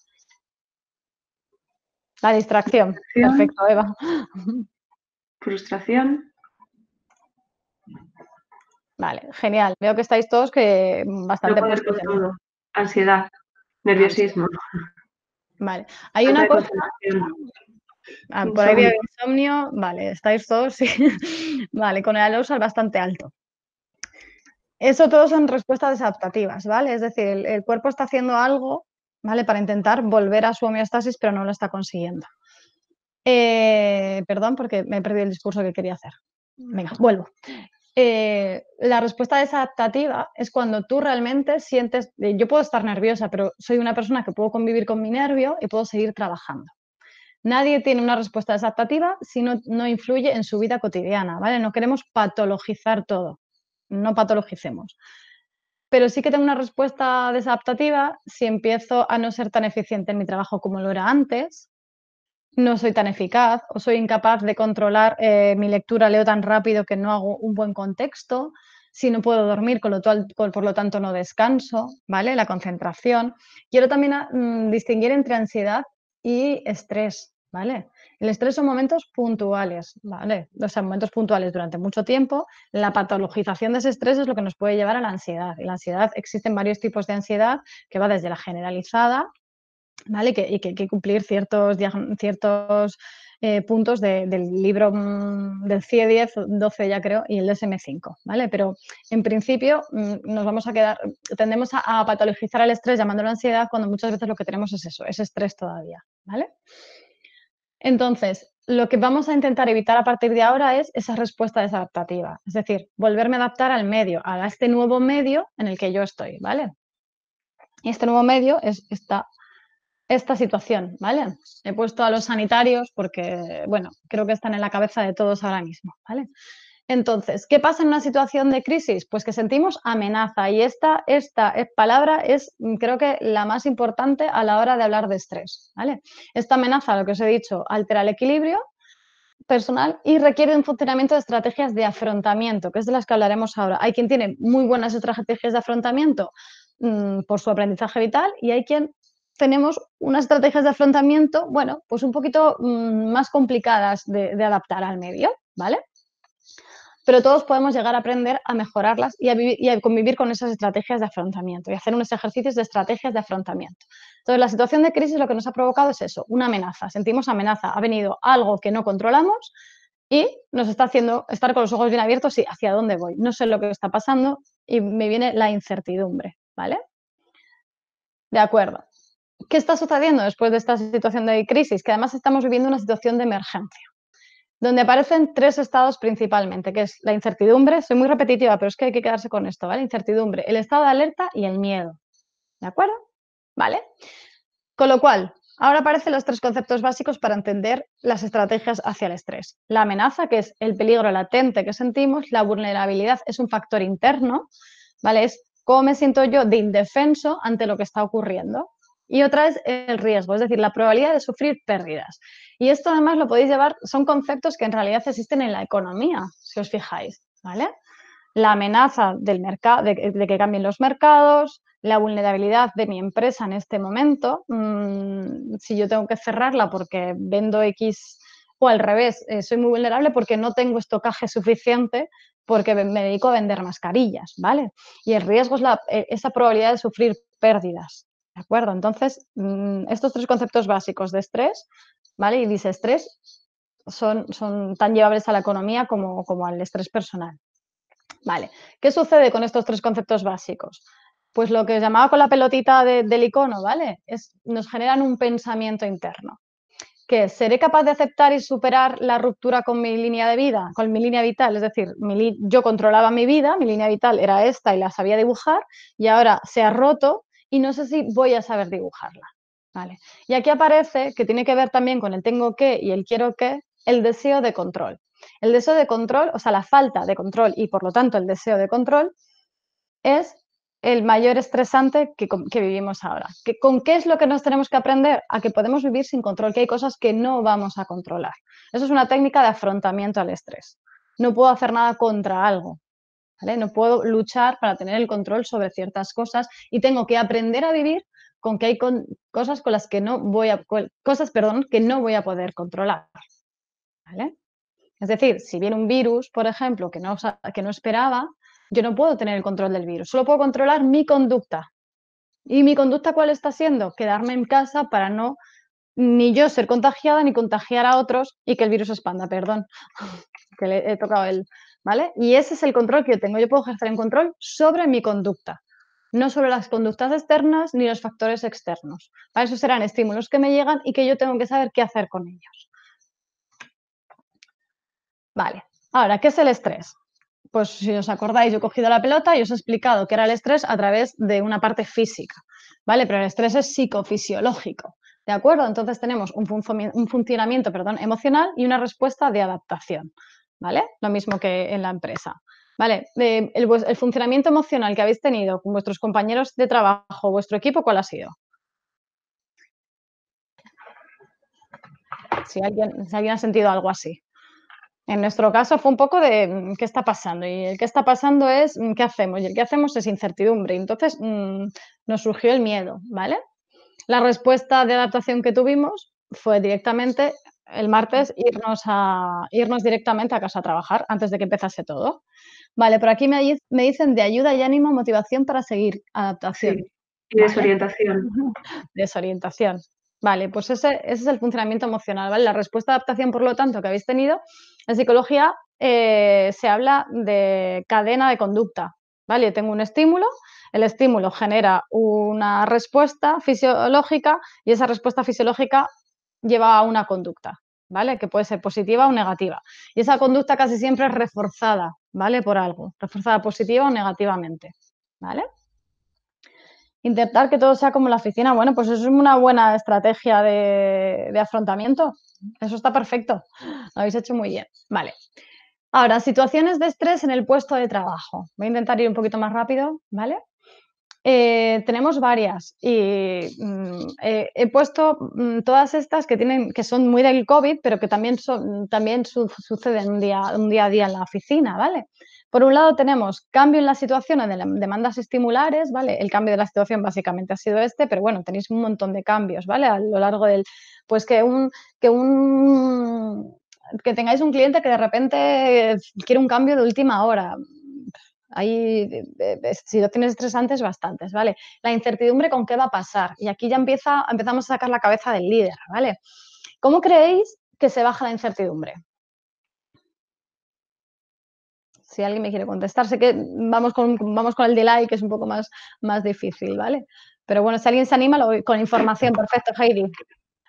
La distracción. Perfecto, Eva. Frustración. Vale, genial. Veo que estáis todos que bastante Ansiedad, nerviosismo. Vale. Hay una cosa Ah, por insomnio, vale, estáis todos, sí. vale, con el alosal bastante alto. Eso todo son respuestas adaptativas, ¿vale? Es decir, el, cuerpo está haciendo algo, ¿vale? Para intentar volver a su homeostasis, pero no lo está consiguiendo. Eh, perdón, porque me he perdido el discurso que quería hacer. Venga, vuelvo. Eh, la respuesta desadaptativa es cuando tú realmente sientes, eh, yo puedo estar nerviosa, pero soy una persona que puedo convivir con mi nervio y puedo seguir trabajando. Nadie tiene una respuesta adaptativa si no, no influye en su vida cotidiana, ¿vale? No queremos patologizar todo, no patologicemos. Pero sí que tengo una respuesta desadaptativa si empiezo a no ser tan eficiente en mi trabajo como lo era antes, no soy tan eficaz o soy incapaz de controlar eh, mi lectura, leo tan rápido que no hago un buen contexto, si no puedo dormir, con lo por lo tanto no descanso, ¿vale? La concentración. Quiero también ah, mm, distinguir entre ansiedad y estrés, ¿vale? El estrés son momentos puntuales, ¿vale? O sea, momentos puntuales durante mucho tiempo. La patologización de ese estrés es lo que nos puede llevar a la ansiedad. Y la ansiedad, existen varios tipos de ansiedad que va desde la generalizada, ¿vale? Que, y que hay que cumplir ciertos, ciertos eh, puntos del libro mm, del CIE 10, 12 ya creo, y el DSM5, ¿vale? Pero en principio mm, nos vamos a quedar, tendemos a, patologizar el estrés llamándolo ansiedad cuando muchas veces lo que tenemos es eso, es estrés todavía, ¿vale? Entonces, lo que vamos a intentar evitar a partir de ahora es esa respuesta desadaptativa, es decir, volverme a adaptar al medio, a este nuevo medio en el que yo estoy, ¿vale? Y este nuevo medio es esta esta situación, ¿vale? He puesto a los sanitarios porque, bueno, creo que están en la cabeza de todos ahora mismo, ¿vale? Entonces, ¿qué pasa en una situación de crisis? Pues que sentimos amenaza y esta, esta eh, palabra es mm, creo que la más importante a la hora de hablar de estrés, ¿vale? Esta amenaza, lo que os he dicho, altera el equilibrio personal y requiere un funcionamiento de estrategias de afrontamiento, que es de las que hablaremos ahora. Hay quien tiene muy buenas estrategias de afrontamiento mm, por su aprendizaje vital y hay quien tenemos unas estrategias de afrontamiento, bueno, pues un poquito mm, más complicadas de, adaptar al medio, ¿vale? pero todos podemos llegar a aprender a mejorarlas y a, y a, convivir con esas estrategias de afrontamiento y hacer unos ejercicios de estrategias de afrontamiento. Entonces, la situación de crisis lo que nos ha provocado es eso, una amenaza, sentimos amenaza, ha venido algo que no controlamos y nos está haciendo estar con los ojos bien abiertos y hacia dónde voy, no sé lo que está pasando y me viene la incertidumbre, ¿vale? De acuerdo. ¿qué está sucediendo después de esta situación de crisis? Que además estamos viviendo una situación de emergencia, donde aparecen tres estados principalmente, que es la incertidumbre, soy muy repetitiva, pero es que hay que quedarse con esto, ¿vale? Incertidumbre, el estado de alerta y el miedo, ¿de acuerdo? ¿Vale? Con lo cual, ahora aparecen los tres conceptos básicos para entender las estrategias hacia el estrés. La amenaza, que es el peligro latente que sentimos, la vulnerabilidad es un factor interno, ¿vale? Es cómo me siento yo de indefenso ante lo que está ocurriendo, y otra es el riesgo, es decir, la probabilidad de sufrir pérdidas. Y esto además lo podéis llevar, son conceptos que en realidad existen en la economía, si os fijáis, ¿vale? La amenaza del mercado, de, que cambien los mercados, la vulnerabilidad de mi empresa en este momento, mm, si yo tengo que cerrarla porque vendo X o al revés, eh, soy muy vulnerable porque no tengo estocaje suficiente porque me dedico a vender mascarillas, ¿vale? Y el riesgo es eh, esa probabilidad de sufrir pérdidas acuerdo? Entonces, mm, estos tres conceptos básicos de estrés, ¿vale? Y dice estrés son, tan llevables a la economía como, al estrés personal. Vale, ¿qué sucede con estos tres conceptos básicos? Pues lo que llamaba con la pelotita del icono, ¿vale? nos generan un pensamiento interno, que ¿seré capaz de aceptar y superar la ruptura con mi línea de vida, con mi línea vital? Es decir, yo controlaba mi vida, mi línea vital era esta y la sabía dibujar, y ahora se ha roto, y no sé si voy a saber dibujarla. ¿vale? Y aquí aparece, que tiene que ver también con el tengo que y el quiero que, el deseo de control. El deseo de control, o sea, la falta de control y por lo tanto el deseo de control, es el mayor estresante que, que vivimos ahora. ¿Que, ¿Con qué es lo que nos tenemos que aprender? A que podemos vivir sin control, que hay cosas que no vamos a controlar. Eso es una técnica de afrontamiento al estrés. No puedo hacer nada contra algo, no puedo luchar para tener el control sobre ciertas cosas y tengo que aprender a vivir con que hay cosas con las que no voy a cosas, perdón, que no voy a poder controlar. Es decir, si viene un virus, por ejemplo, que no, que no esperaba, yo no puedo tener el control del virus, solo puedo controlar mi conducta. ¿Y mi conducta cuál está siendo? Quedarme en casa para no ni yo ser contagiada ni contagiar a otros y que el virus expanda, perdón, que le he tocado el, y ese es el control que yo tengo. Yo puedo ejercer un control sobre mi conducta, no sobre las conductas externas ni los factores externos. Para eso serán estímulos que me llegan y que yo tengo que saber qué hacer con ellos. Vale, ahora, ¿qué es el estrés? Pues si os acordáis, yo he cogido la pelota y os he explicado qué era el estrés a través de una parte física, ¿vale? Pero el estrés es psicofisiológico, ¿de acuerdo? Entonces tenemos un, un funcionamiento perdón, emocional y una respuesta de adaptación, ¿vale? Lo mismo que en la empresa. ¿Vale? el, funcionamiento emocional que habéis tenido con vuestros compañeros de trabajo, vuestro equipo, ¿cuál ha sido? Si alguien, ha sentido algo así. En nuestro caso fue un poco de mm, qué está pasando y el que está pasando es mm, qué hacemos y el que hacemos es incertidumbre. Entonces mm, nos surgió el miedo, ¿vale? La respuesta de adaptación que tuvimos fue directamente el martes irnos, a, irnos directamente a casa a trabajar antes de que empezase todo. Vale, por aquí me, dicen de ayuda y ánimo, motivación para seguir adaptación. y desorientación. Desorientación. Vale, pues ese, es el funcionamiento emocional, ¿vale? La respuesta de adaptación, por lo tanto, que habéis tenido, en psicología eh, se habla de cadena de conducta, ¿vale? tengo un estímulo, el estímulo genera una respuesta fisiológica y esa respuesta fisiológica lleva a una conducta, ¿vale? Que puede ser positiva o negativa. Y esa conducta casi siempre es reforzada, ¿vale? Por algo, reforzada positiva o negativamente, ¿vale? Intentar que todo sea como la oficina, bueno, pues eso es una buena estrategia de, afrontamiento. Eso está perfecto. Lo habéis hecho muy bien. Vale. Ahora, situaciones de estrés en el puesto de trabajo. Voy a intentar ir un poquito más rápido, ¿vale? Eh, tenemos varias y mm, eh, he puesto mm, todas estas que tienen que son muy del COVID, pero que también, son, también suceden un día, a día en la oficina, ¿vale? Por un lado tenemos cambio en la situación en demandas estimulares, ¿vale? El cambio de la situación básicamente ha sido este, pero bueno, tenéis un montón de cambios, ¿vale? A lo largo del, pues que un, que un, que tengáis un cliente que de repente quiere un cambio de última hora, Ahí, eh, eh, si lo tienes estresantes, bastantes, ¿vale? La incertidumbre con qué va a pasar. Y aquí ya empieza, empezamos a sacar la cabeza del líder, ¿vale? ¿Cómo creéis que se baja la incertidumbre? Si alguien me quiere contestar, sé que vamos con, vamos con el delay, que es un poco más, más difícil, ¿vale? Pero bueno, si alguien se anima, con información, perfecto, Heidi.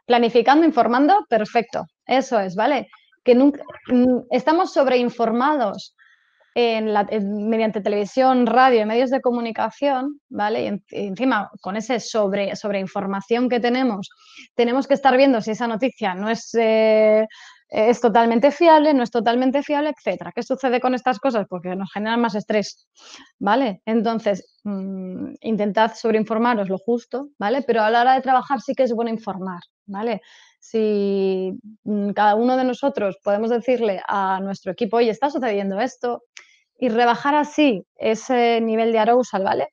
Planificando, informando, perfecto. Eso es, ¿vale? Que nunca, mm, estamos sobreinformados en la, mediante televisión, radio y medios de comunicación, ¿vale? Y, encima, con ese sobre, sobreinformación que tenemos, tenemos que estar viendo si esa noticia no es, eh, es totalmente fiable, no es totalmente fiable, etcétera. ¿Qué sucede con estas cosas? Porque pues nos generan más estrés, ¿vale? Entonces, mm, intentad sobreinformaros lo justo, ¿vale? Pero a la hora de trabajar sí que es bueno informar, ¿vale? si mm, cada uno de nosotros podemos decirle a nuestro equipo, oye, está sucediendo esto, y rebajar así ese nivel de arousal, ¿vale?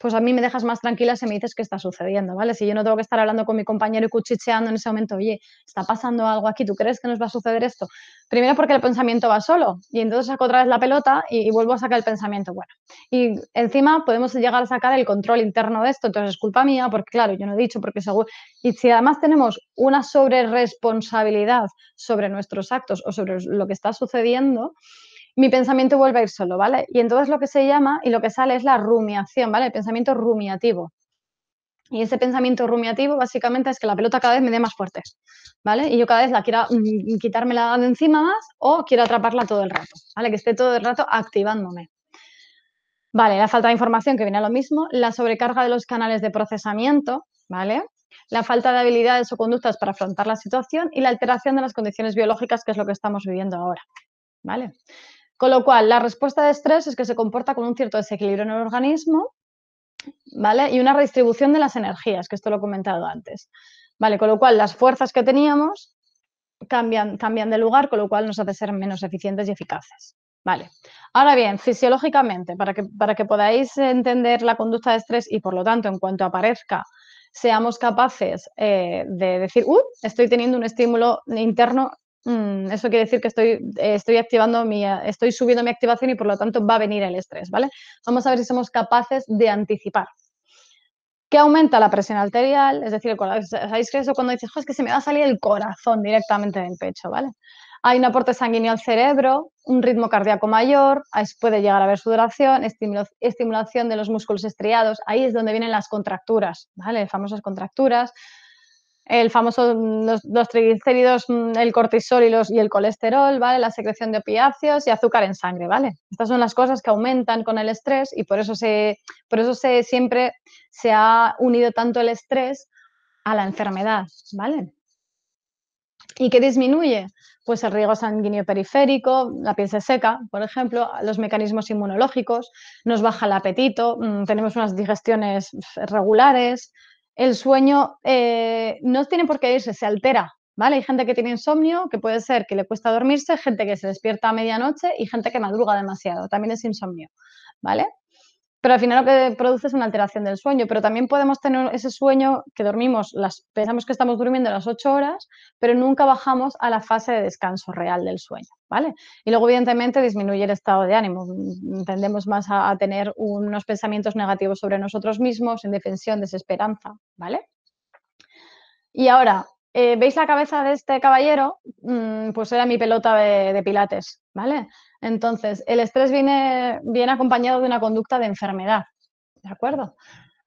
pues a mí me dejas más tranquila si me dices qué está sucediendo, ¿vale? Si yo no tengo que estar hablando con mi compañero y cuchicheando en ese momento, oye, está pasando algo aquí, ¿tú crees que nos va a suceder esto? Primero porque el pensamiento va solo y entonces saco otra vez la pelota y, vuelvo a sacar el pensamiento, bueno. Y encima podemos llegar a sacar el control interno de esto, entonces es culpa mía, porque claro, yo no he dicho, porque seguro... Y si además tenemos una sobre responsabilidad sobre nuestros actos o sobre lo que está sucediendo, mi pensamiento vuelve a ir solo, ¿vale? Y entonces lo que se llama y lo que sale es la rumiación, ¿vale? El pensamiento rumiativo. Y ese pensamiento rumiativo básicamente es que la pelota cada vez me dé más fuertes, ¿vale? Y yo cada vez la quiero mm, mm, quitarme la de encima más o quiero atraparla todo el rato, ¿vale? Que esté todo el rato activándome. Vale, la falta de información que viene a lo mismo, la sobrecarga de los canales de procesamiento, ¿vale? La falta de habilidades o conductas para afrontar la situación y la alteración de las condiciones biológicas, que es lo que estamos viviendo ahora, ¿vale? Con lo cual, la respuesta de estrés es que se comporta con un cierto desequilibrio en el organismo, ¿vale? Y una redistribución de las energías, que esto lo he comentado antes. ¿Vale? Con lo cual, las fuerzas que teníamos cambian, cambian de lugar, con lo cual nos hace ser menos eficientes y eficaces. Vale. Ahora bien, fisiológicamente, para que, para que podáis entender la conducta de estrés y por lo tanto, en cuanto aparezca, seamos capaces eh, de decir, uh, estoy teniendo un estímulo interno Mm, eso quiere decir que estoy, eh, estoy activando mi, estoy subiendo mi activación y por lo tanto va a venir el estrés, ¿vale? Vamos a ver si somos capaces de anticipar. ¿Qué aumenta la presión arterial? Es decir, ¿Sabéis que eso cuando dices, es que se me va a salir el corazón directamente del pecho, ¿vale? Hay un aporte sanguíneo al cerebro, un ritmo cardíaco mayor, puede llegar a haber sudoración, estimulación de los músculos estriados, ahí es donde vienen las contracturas, ¿vale? Famosas contracturas, el famoso, mm, los, triglicéridos, mm, el cortisol y, los, y el colesterol, ¿vale? La secreción de opiáceos y azúcar en sangre, ¿vale? Estas son las cosas que aumentan con el estrés y por eso, se, por eso se, siempre se ha unido tanto el estrés a la enfermedad, ¿vale? ¿Y qué disminuye? Pues el riego sanguíneo periférico, la piel se seca, por ejemplo, los mecanismos inmunológicos, nos baja el apetito, mm, tenemos unas digestiones regulares, el sueño eh, no tiene por qué irse, se altera, ¿vale? Hay gente que tiene insomnio, que puede ser que le cuesta dormirse, gente que se despierta a medianoche y gente que madruga demasiado, también es insomnio, ¿vale? Pero al final lo que produce es una alteración del sueño, pero también podemos tener ese sueño que dormimos, pensamos que estamos durmiendo las ocho horas, pero nunca bajamos a la fase de descanso real del sueño, ¿vale? Y luego, evidentemente, disminuye el estado de ánimo, tendemos más a, tener unos pensamientos negativos sobre nosotros mismos, en indefensión, desesperanza, ¿vale? Y ahora, eh, ¿veis la cabeza de este caballero? Mm, pues era mi pelota de, pilates, ¿vale? Entonces, el estrés viene, acompañado de una conducta de enfermedad, ¿de acuerdo?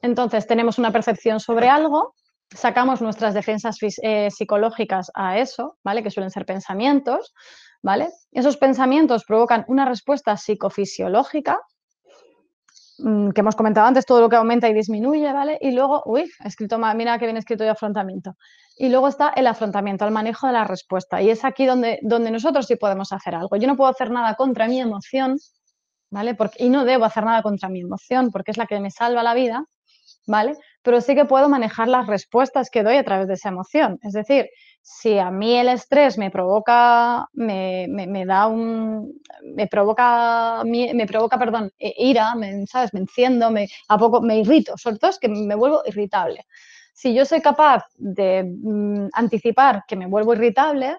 Entonces, tenemos una percepción sobre algo, sacamos nuestras defensas eh, psicológicas a eso, ¿vale? Que suelen ser pensamientos, ¿vale? Esos pensamientos provocan una respuesta psicofisiológica, Mm, que hemos comentado antes, todo lo que aumenta y disminuye, ¿vale? Y luego, uy, ha escrito mira que bien escrito de afrontamiento. Y luego está el afrontamiento, el manejo de la respuesta. Y es aquí donde, donde nosotros sí podemos hacer algo. Yo no puedo hacer nada contra mi emoción, ¿vale? Porque, y no debo hacer nada contra mi emoción, porque es la que me salva la vida, ¿vale? Pero sí que puedo manejar las respuestas que doy a través de esa emoción. Es decir, si a mí el estrés me provoca, me, da un, me provoca, me provoca, perdón, e, ira, me, Me enciendo, me, a poco me irrito, sobre todo es que me vuelvo irritable. Si yo soy capaz de mm, anticipar que me vuelvo irritable,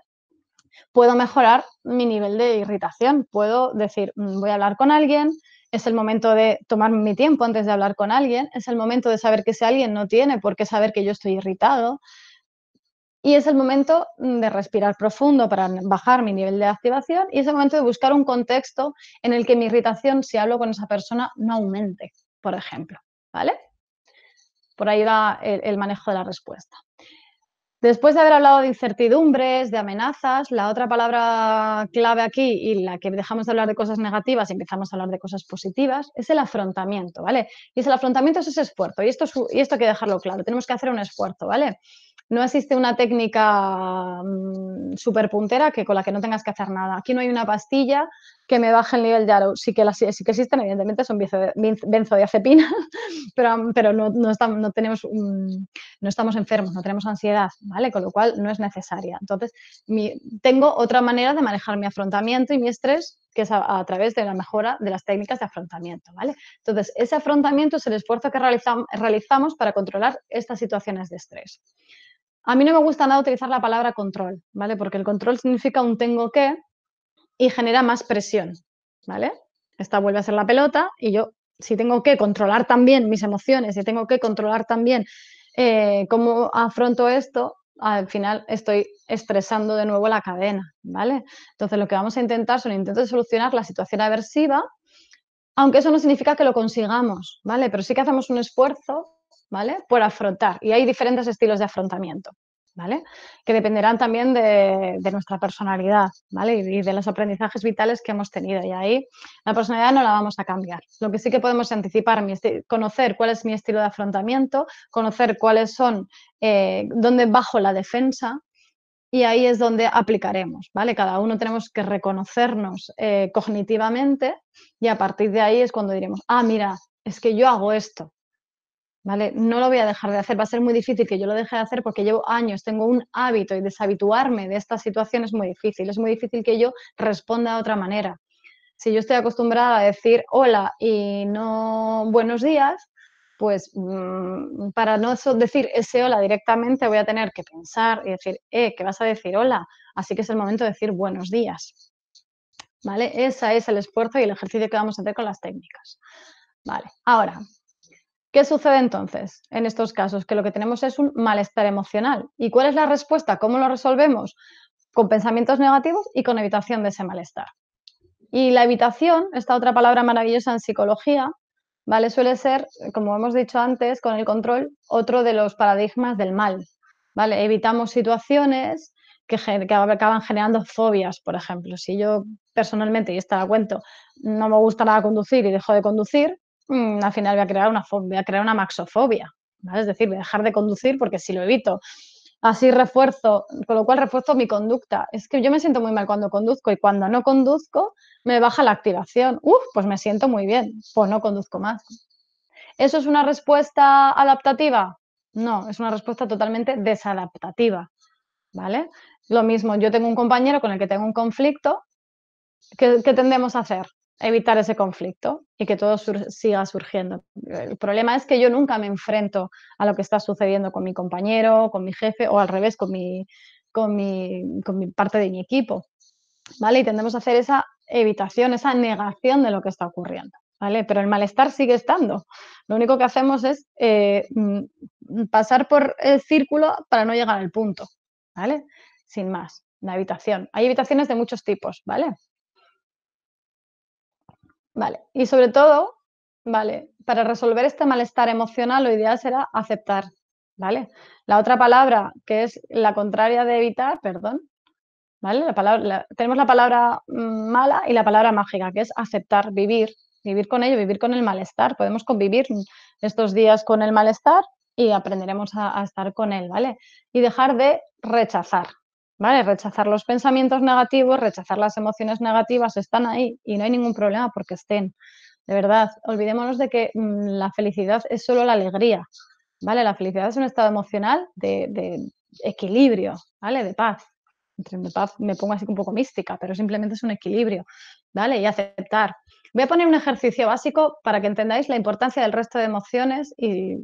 puedo mejorar mi nivel de irritación, puedo decir, mm, voy a hablar con alguien, es el momento de tomar mi tiempo antes de hablar con alguien, es el momento de saber que si alguien no tiene por qué saber que yo estoy irritado, y es el momento mm, de respirar profundo para bajar mi nivel de activación y es el momento de buscar un contexto en el que mi irritación, si hablo con esa persona, no aumente, por ejemplo. ¿Vale? Por ahí va el, manejo de la respuesta. Después de haber hablado de incertidumbres, de amenazas, la otra palabra clave aquí y la que dejamos de hablar de cosas negativas y empezamos a hablar de cosas positivas es el afrontamiento, ¿vale? Y es el afrontamiento es ese esfuerzo y esto, y esto hay que dejarlo claro, tenemos que hacer un esfuerzo, ¿vale? No existe una técnica súper mm, super puntera que, con la que no tengas que hacer nada. Aquí no hay una pastilla que me baje el nivel de ARO. Sí que, sí que existen, evidentemente, son benzodiazepina, pero, mm, pero no, estamos, no, tenemos, no estamos enfermos, no tenemos ansiedad, ¿vale? Con lo cual no es necesaria. Entonces, tengo otra manera de manejar mi afrontamiento y mi estrés que es a, través de la mejora de las técnicas de afrontamiento, ¿vale? Entonces, ese afrontamiento es el esfuerzo que realizamos para controlar estas situaciones de estrés. A mí no me gusta nada utilizar la palabra control, ¿vale? Porque el control significa un tengo que y genera más presión, ¿vale? Esta vuelve a ser la pelota y yo, si tengo que controlar también mis emociones, si tengo que controlar también eh, cómo afronto esto, al final estoy expresando de nuevo la cadena, ¿vale? Entonces lo que vamos a intentar son intentos de solucionar la situación aversiva, aunque eso no significa que lo consigamos, ¿vale? Pero sí que hacemos un esfuerzo, ¿vale? Por afrontar. Y hay diferentes estilos de afrontamiento. ¿vale? Que dependerán también de, nuestra personalidad, ¿vale? Y, de los aprendizajes vitales que hemos tenido. Y ahí la personalidad no la vamos a cambiar. Lo que sí que podemos anticipar, conocer cuál es mi estilo de afrontamiento, conocer cuáles son, eh, dónde bajo la defensa, y ahí es donde aplicaremos, ¿vale? Cada uno tenemos que reconocernos eh, cognitivamente y a partir de ahí es cuando diremos, ah, mira, es que yo hago esto, no lo voy a dejar de hacer, va a ser muy difícil que yo lo deje de hacer porque llevo años, tengo un hábito y deshabituarme de esta situación es muy difícil, es muy difícil que yo responda de otra manera. Si yo estoy acostumbrada a decir hola y no buenos días, pues mm, para no decir ese hola directamente voy a tener que pensar y decir, eh, que vas a decir hola, así que es el momento de decir buenos días. ¿Vale? Ese es el esfuerzo y el ejercicio que vamos a hacer con las técnicas. Vale, ahora, ¿Qué sucede entonces en estos casos? Que lo que tenemos es un malestar emocional. ¿Y cuál es la respuesta? ¿Cómo lo resolvemos? Con pensamientos negativos y con evitación de ese malestar. Y la evitación, esta otra palabra maravillosa en psicología, ¿vale? Suele ser, como hemos dicho antes, con el control, otro de los paradigmas del mal, ¿vale? Evitamos situaciones que, que acaban generando fobias, por ejemplo. Si yo personalmente, y esta la cuento, no me gusta nada conducir y dejo de conducir, Mm, al final voy a crear una, voy a crear una maxofobia, Es decir, voy a dejar de conducir porque si lo evito, así refuerzo, con lo cual refuerzo mi conducta. Es que yo me siento muy mal cuando conduzco y cuando no conduzco me baja la activación. Uf, pues me siento muy bien, pues no conduzco más. ¿Eso es una respuesta adaptativa? No, es una respuesta totalmente desadaptativa, ¿vale? Lo mismo, yo tengo un compañero con el que tengo un conflicto, qué tendemos a hacer? evitar ese conflicto y que todo siga surgiendo. El problema es que yo nunca me enfrento a lo que está sucediendo con mi compañero, con mi jefe o al revés, con mi, con mi, con mi parte de mi equipo. ¿Vale? Y tendemos a hacer esa evitación, esa negación de lo que está ocurriendo. ¿Vale? Pero el malestar sigue estando. Lo único que hacemos es eh, mm, pasar por el círculo para no llegar al punto. ¿Vale? Sin más, la evitación. Hay evitaciones de muchos tipos, ¿vale? Vale, y sobre todo, vale, para resolver este malestar emocional lo ideal será aceptar, ¿vale? La otra palabra que es la contraria de evitar, perdón, ¿vale? La palabra, tenemos la palabra mm, mala y la palabra mágica, que es aceptar, vivir, vivir con ello, vivir con el malestar. Podemos convivir estos días con el malestar y aprenderemos a, a estar con él, ¿vale? Y dejar de rechazar, ¿vale? Rechazar los pensamientos negativos, rechazar las emociones negativas, están ahí y no hay ningún problema porque estén. De verdad, olvidémonos de que mm, la felicidad es solo la alegría, ¿vale? La felicidad es un estado emocional de, equilibrio, ¿vale? De paz. Entre paz me pongo así un poco mística, pero simplemente es un equilibrio, ¿vale? Y aceptar. Voy a poner un ejercicio básico para que entendáis la importancia del resto de emociones y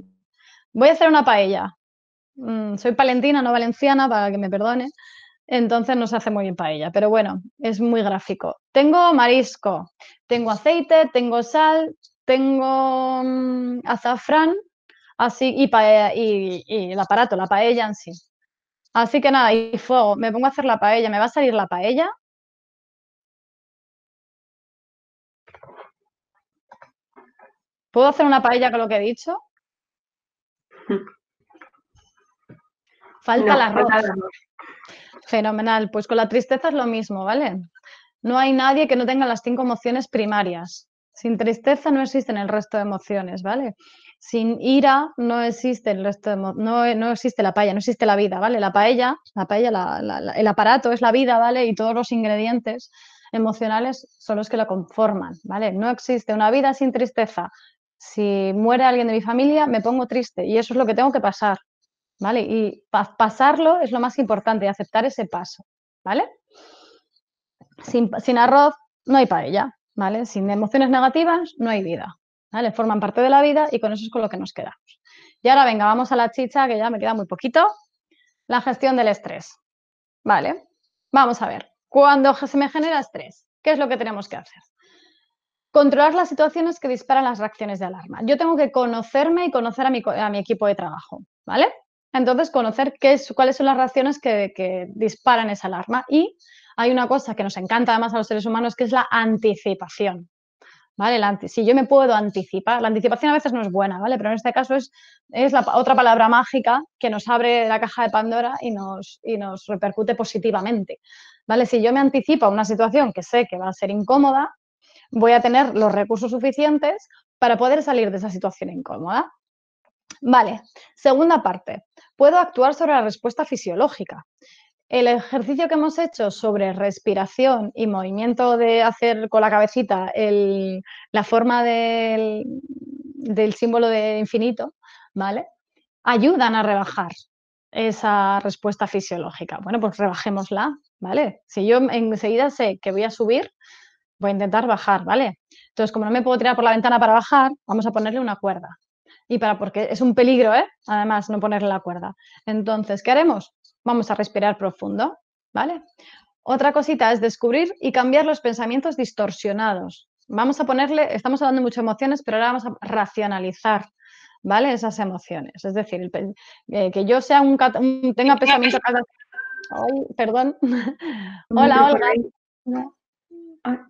voy a hacer una paella. Mm, soy palentina, no valenciana, para que me perdone. Entonces no se hace muy bien paella, pero bueno, es muy gráfico. Tengo marisco, tengo aceite, tengo sal, tengo mm, azafrán, así y, paella, y, el aparato, la paella en sí. Así que nada, y fuego, me pongo a hacer la paella, me va a salir la paella. ¿Puedo hacer una paella con lo que he dicho? Falta la arroz. Fenomenal. Pues con la tristeza es lo mismo, ¿vale? No hay nadie que no tenga las cinco emociones primarias. Sin tristeza no existen el resto de emociones, ¿vale? Sin ira no existe el resto no, existe la paella, no existe la vida, ¿vale? La paella, la paella, el aparato es la vida, ¿vale? Y todos los ingredientes emocionales son los que la conforman, ¿vale? No existe una vida sin tristeza. Si muere alguien de mi familia, me pongo triste y eso es lo que tengo que pasar, ¿vale? Y pasarlo es lo más importante, aceptar ese paso, ¿vale? Sin, arroz no hay paella, ¿vale? Sin emociones negativas no hay vida, ¿vale? Forman parte de la vida y con eso es con lo que nos quedamos. Y ahora venga, vamos a la chicha, que ya me queda muy poquito. La gestión del estrés, ¿vale? Vamos a ver, cuando se me genera estrés, ¿qué es lo que tenemos que hacer? Controlar las situaciones que disparan las reacciones de alarma. Yo tengo que conocerme y conocer a mi equipo de trabajo, ¿vale? Entonces, conocer qué es, cuáles son las reacciones que, disparan esa alarma. Y hay una cosa que nos encanta además a los seres humanos, que es la anticipación. ¿Vale? si yo me puedo anticipar, la anticipación a veces no es buena, ¿vale? Pero en este caso es, es la otra palabra mágica que nos abre la caja de Pandora y nos, y nos repercute positivamente. ¿Vale? Si yo me anticipo a una situación que sé que va a ser incómoda, voy a tener los recursos suficientes para poder salir de esa situación incómoda. Vale, segunda parte, puedo actuar sobre la respuesta fisiológica. El ejercicio que hemos hecho sobre respiración y movimiento de hacer con la cabecita la forma del, del símbolo de infinito, ¿vale? Ayudan a rebajar esa respuesta fisiológica. Bueno, pues rebajémosla, ¿vale? Si yo enseguida sé que voy a subir, voy a intentar bajar, ¿vale? Entonces, como no me puedo tirar por la ventana para bajar, vamos a ponerle una cuerda y para porque es un peligro, ¿eh? Además, no ponerle la cuerda. Entonces, ¿qué haremos? Vamos a respirar profundo, ¿vale? Otra cosita es descubrir y cambiar los pensamientos distorsionados. Vamos a ponerle, estamos hablando de muchas emociones, pero ahora vamos a racionalizar, ¿vale? Esas emociones. Es decir, eh, que yo sea un, tenga pensamiento perdón. Hola, Olga. Ah,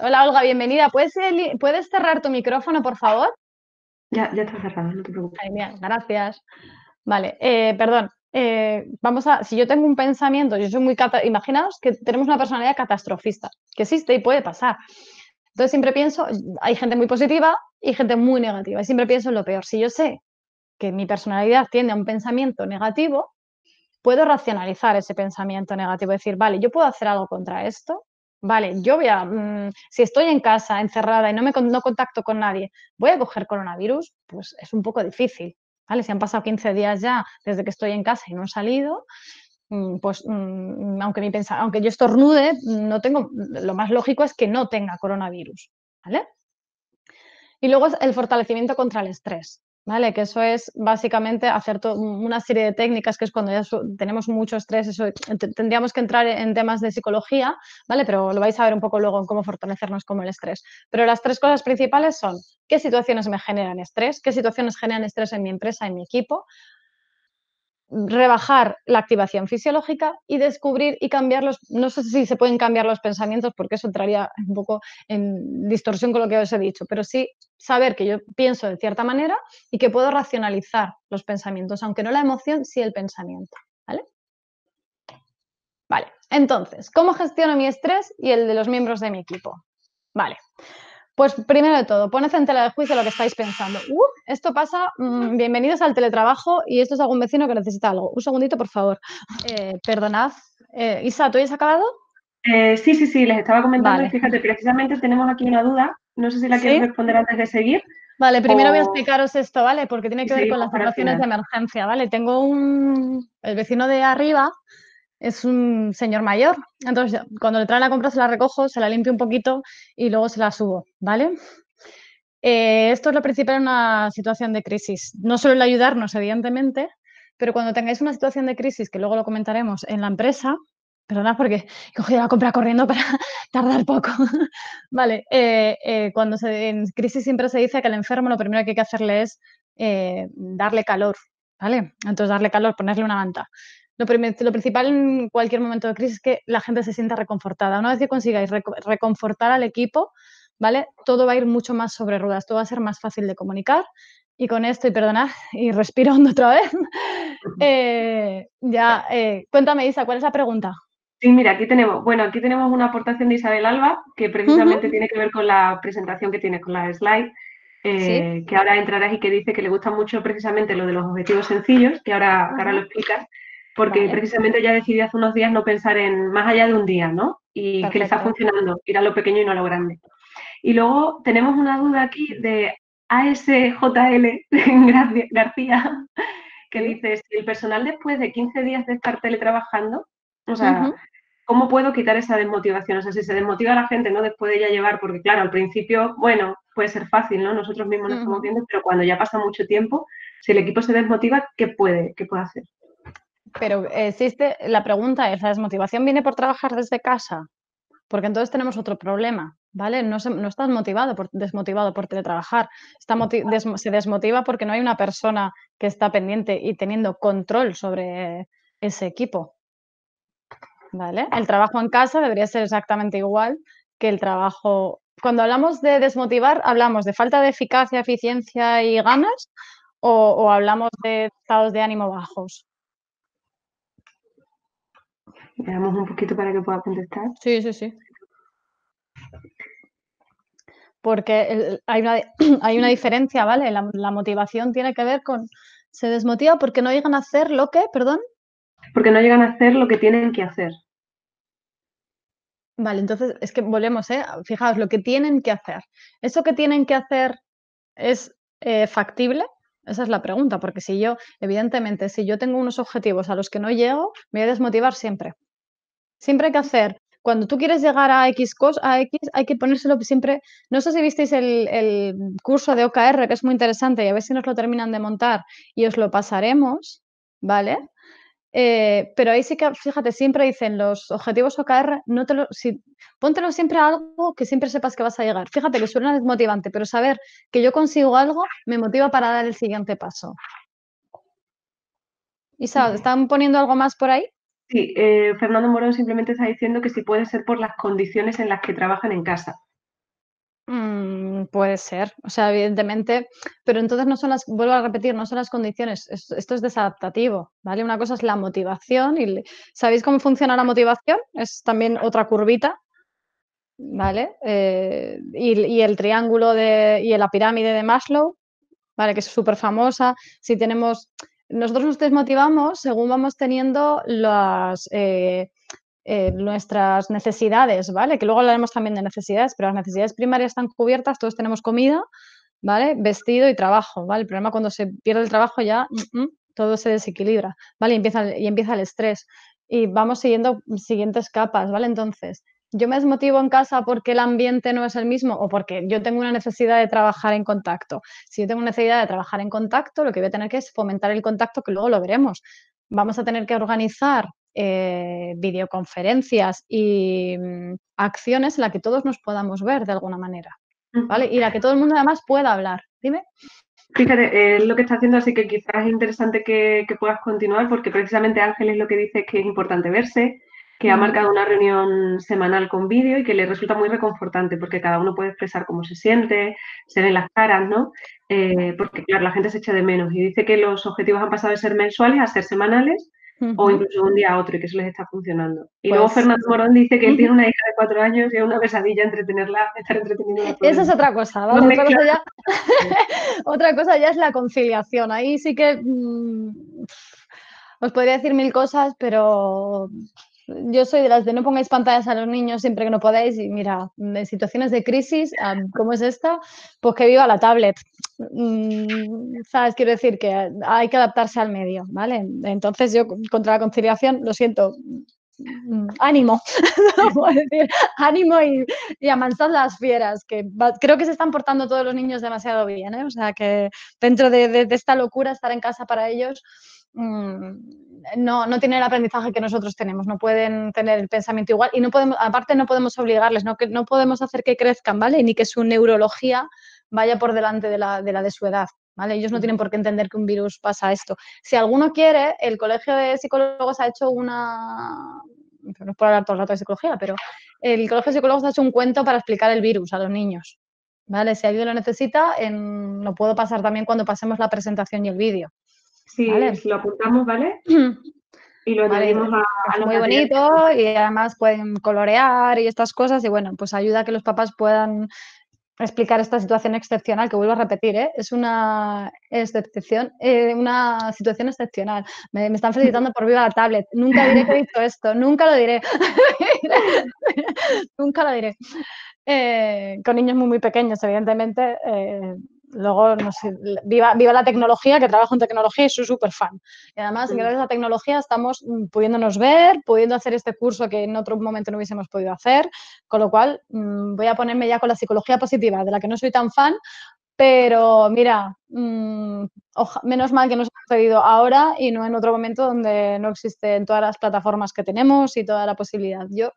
Hola, Olga, bienvenida. ¿Puedes, ¿Puedes cerrar tu micrófono, por favor? Ya, ya está cerrado, no te preocupes. Ay, gracias. Vale, eh, perdón. Eh, vamos a, si yo tengo un pensamiento, yo soy muy, imaginaos que tenemos una personalidad catastrofista, que existe y puede pasar. Entonces siempre pienso, hay gente muy positiva y gente muy negativa, y siempre pienso en lo peor. Si yo sé que mi personalidad tiende a un pensamiento negativo, puedo racionalizar ese pensamiento negativo, decir, vale, yo puedo hacer algo contra esto, Vale, yo voy a, mm, si estoy en casa, encerrada y no me contacto con nadie, ¿voy a coger coronavirus? Pues es un poco difícil, ¿vale? Si han pasado 15 días ya desde que estoy en casa y no he salido, mm, pues mm, aunque, mi aunque yo estornude, no tengo, lo más lógico es que no tenga coronavirus, ¿vale? Y luego es el fortalecimiento contra el estrés. ¿vale? Que eso es básicamente hacer una serie de técnicas, que es cuando ya tenemos mucho estrés, eso tendríamos que entrar en temas de psicología, ¿vale? Pero lo vais a ver un poco luego en cómo fortalecernos como el estrés. Pero las tres cosas principales son qué situaciones me generan estrés, qué situaciones generan estrés en mi empresa, en mi equipo, rebajar la activación fisiológica y descubrir y cambiar los, no sé si se pueden cambiar los pensamientos porque eso entraría un poco en distorsión con lo que os he dicho, pero sí saber que yo pienso de cierta manera y que puedo racionalizar los pensamientos, aunque no la emoción, sí el pensamiento, ¿vale? Vale, entonces, ¿cómo gestiono mi estrés y el de los miembros de mi equipo? Vale, pues primero de todo, poned en tela de juicio lo que estáis pensando. Esto pasa, mm, bienvenidos al teletrabajo y esto es algún vecino que necesita algo. Un segundito, por favor. Eh, perdonad. Eh, Isa, ¿tú ya has acabado? Eh, sí, sí, sí, les estaba comentando. Fíjate, precisamente tenemos aquí una duda. No sé si la quiero responder antes de seguir. Vale, primero voy a explicaros esto, ¿vale? Porque tiene que ver con las situaciones de emergencia, ¿vale? Tengo un... El vecino de arriba es un señor mayor. Entonces, cuando le trae la compra, se la recojo, se la limpio un poquito y luego se la subo, ¿vale? Eh, esto es lo principal en una situación de crisis. No solo el ayudarnos, evidentemente, pero cuando tengáis una situación de crisis, que luego lo comentaremos en la empresa, perdonad porque he cogido la compra corriendo para tardar poco. vale, eh, eh, cuando se, en crisis siempre se dice que al enfermo lo primero que hay que hacerle es darle calor, ¿vale? Entonces darle calor, ponerle una manta. Lo, lo, principal en cualquier momento de crisis es que la gente se sienta reconfortada. Una vez que consigáis reconfortar al equipo, todo va a ir mucho más sobre ruedas, todo va a ser más fácil de comunicar. Y con esto, y perdonad, y respirando otra vez. Eh, ya, eh, cuéntame, Isa, ¿cuál es la pregunta? Sí, mira, aquí tenemos, bueno, aquí tenemos una aportación de Isabel Alba, que precisamente tiene que ver con la presentación que tiene con la slide. Eh, que ahora entrarás y que dice que le gusta mucho precisamente lo de los objetivos sencillos, que ahora, lo explicas, porque precisamente ya decidí hace unos días no pensar en más allá de un día, ¿no? Y que le está funcionando, ir a lo pequeño y no a lo grande. Y luego tenemos una duda aquí de ASJL García, que dice, si el personal después de 15 días de estar teletrabajando, o sea, ¿cómo puedo quitar esa desmotivación? O sea, si se desmotiva la gente, ¿no? Después de ya llevar, porque claro, al principio, bueno, puede ser fácil, ¿no? Nosotros mismos nos estamos viendo, pero cuando ya pasa mucho tiempo, si el equipo se desmotiva, ¿qué puede, qué puede hacer? Pero eh, existe, la pregunta es, ¿la desmotivación viene por trabajar desde casa? Porque entonces tenemos otro problema. ¿vale? No, estás motivado desmotivado por teletrabajar, se desmotiva porque no hay una persona que está pendiente y teniendo control sobre ese equipo. ¿Vale? El trabajo en casa debería ser exactamente igual que el trabajo. Cuando hablamos de desmotivar, hablamos de falta de eficacia, eficiencia y ganas o, o hablamos de estados de ánimo bajos. Le damos un poquito para que pueda contestar. Sí, sí, sí porque hay, una, hay una diferencia, ¿vale? La, motivación tiene que ver con, se desmotiva porque no llegan a hacer lo que, perdón. Porque no llegan a hacer lo que tienen que hacer. Vale, entonces es que volvemos, ¿eh? Fijaos, lo que tienen que hacer. ¿Eso que tienen que hacer es eh, factible? Esa es la pregunta, porque si yo, evidentemente, si yo tengo unos objetivos a los que no llego, me voy a desmotivar siempre. Siempre hay que hacer cuando tú quieres llegar a X a X, hay que ponérselo siempre. No sé si visteis el, curso de OKR, que es muy interesante, y a ver si nos lo terminan de montar y os lo pasaremos, ¿vale? Eh, pero ahí sí que, fíjate, siempre dicen los objetivos OKR, no te lo, si, póntelo siempre a algo que siempre sepas que vas a llegar. Fíjate que suena desmotivante, pero saber que yo consigo algo me motiva para dar el siguiente paso. Isa, ¿están poniendo algo más por ahí? Sí, eh, Fernando Morón simplemente está diciendo que si puede ser por las condiciones en las que trabajan en casa. Mm, puede ser, o sea, evidentemente, pero entonces no son las, vuelvo a repetir, no son las condiciones, esto es desadaptativo, ¿vale? Una cosa es la motivación y ¿sabéis cómo funciona la motivación? Es también otra curvita, ¿vale? Eh, y, y, el triángulo de, y la pirámide de Maslow, ¿vale? Que es súper famosa, si tenemos nosotros nos desmotivamos según vamos teniendo las, eh, eh, nuestras necesidades, ¿vale? Que luego hablaremos también de necesidades, pero las necesidades primarias están cubiertas, todos tenemos comida, ¿vale? Vestido y trabajo, ¿vale? El problema cuando se pierde el trabajo ya mm, mm, todo se desequilibra, ¿vale? empieza, y empieza el estrés y vamos siguiendo mm, siguientes capas, ¿vale? Entonces, yo me desmotivo en casa porque el ambiente no es el mismo o porque yo tengo una necesidad de trabajar en contacto. Si yo tengo una necesidad de trabajar en contacto, lo que voy a tener que es fomentar el contacto, que luego lo veremos. Vamos a tener que organizar eh, videoconferencias y mm, acciones en las que todos nos podamos ver de alguna manera. ¿Vale? Y la que todo el mundo además pueda hablar. Dime. Fíjate, eh, lo que está haciendo, así que quizás es interesante que, puedas continuar, porque precisamente Ángel es lo que dice que es importante verse, que ha marcado una reunión semanal con vídeo y que le resulta muy reconfortante porque cada uno puede expresar cómo se siente, se ven las caras, ¿no? Eh, porque, claro, la gente se echa de menos y dice que los objetivos han pasado de ser mensuales a ser semanales o incluso un día a otro y que eso les está funcionando. Y luego pues Fernando Morón dice que tiene una hija de cuatro años y es una pesadilla entretenerla, estar entreteniendo. Esa es otra cosa, ¿vale? otra, cosa ya, es la conciliación. Ahí sí que... Mm, os podría decir mil cosas, pero yo soy de las de no pongáis pantallas a los niños siempre que no podáis y mira, en situaciones de crisis, ah, como es esta, pues que viva la tablet. Mm, ¿Sabes? Quiero decir que hay que adaptarse al medio, ¿vale? Entonces yo contra la conciliación, lo siento, mm, ánimo, ánimo y, y amansad las fieras, que creo que se están portando todos los niños demasiado bien, ¿eh? o sea que dentro de esta locura estar en casa para ellos Mm, no, no tienen el aprendizaje que nosotros tenemos, no pueden tener el pensamiento igual y no podemos, aparte no podemos obligarles, no, que, no podemos hacer que crezcan, ¿vale? Ni que su neurología vaya por delante de la de, su edad. ¿Vale? Ellos no tienen por qué entender que un virus pasa esto. Si alguno quiere, el Colegio de Psicólogos ha hecho una... No es por hablar todo el rato de psicología, pero el Colegio de Psicólogos ha hecho un cuento para explicar el virus a los niños. ¿Vale? Si alguien lo necesita, en... lo puedo pasar también cuando pasemos la presentación y el vídeo. Sí, lo apuntamos, ¿vale? Y lo añadimos a, Muy bonito y además pueden colorear y estas cosas y bueno, pues ayuda a que los papás puedan explicar esta situación excepcional, que vuelvo a repetir, ¿eh? es una excepción, eh, una situación excepcional. Me, están felicitando por viva la tablet. Nunca diré que he visto esto, nunca lo diré. nunca lo diré. Eh, con niños muy, muy pequeños, evidentemente eh, Luego, no viva, viva la tecnología, que trabajo en tecnología y soy súper fan. Y además, mm. gracias a la tecnología estamos mm, pudiéndonos ver, pudiendo hacer este curso que en otro momento no hubiésemos podido hacer, con lo cual mm, voy a ponerme ya con la psicología positiva, de la que no soy tan fan, pero mira, menos mal que nos ha sucedido ahora y no en otro momento donde no existen todas las plataformas que tenemos y toda la posibilidad. Yo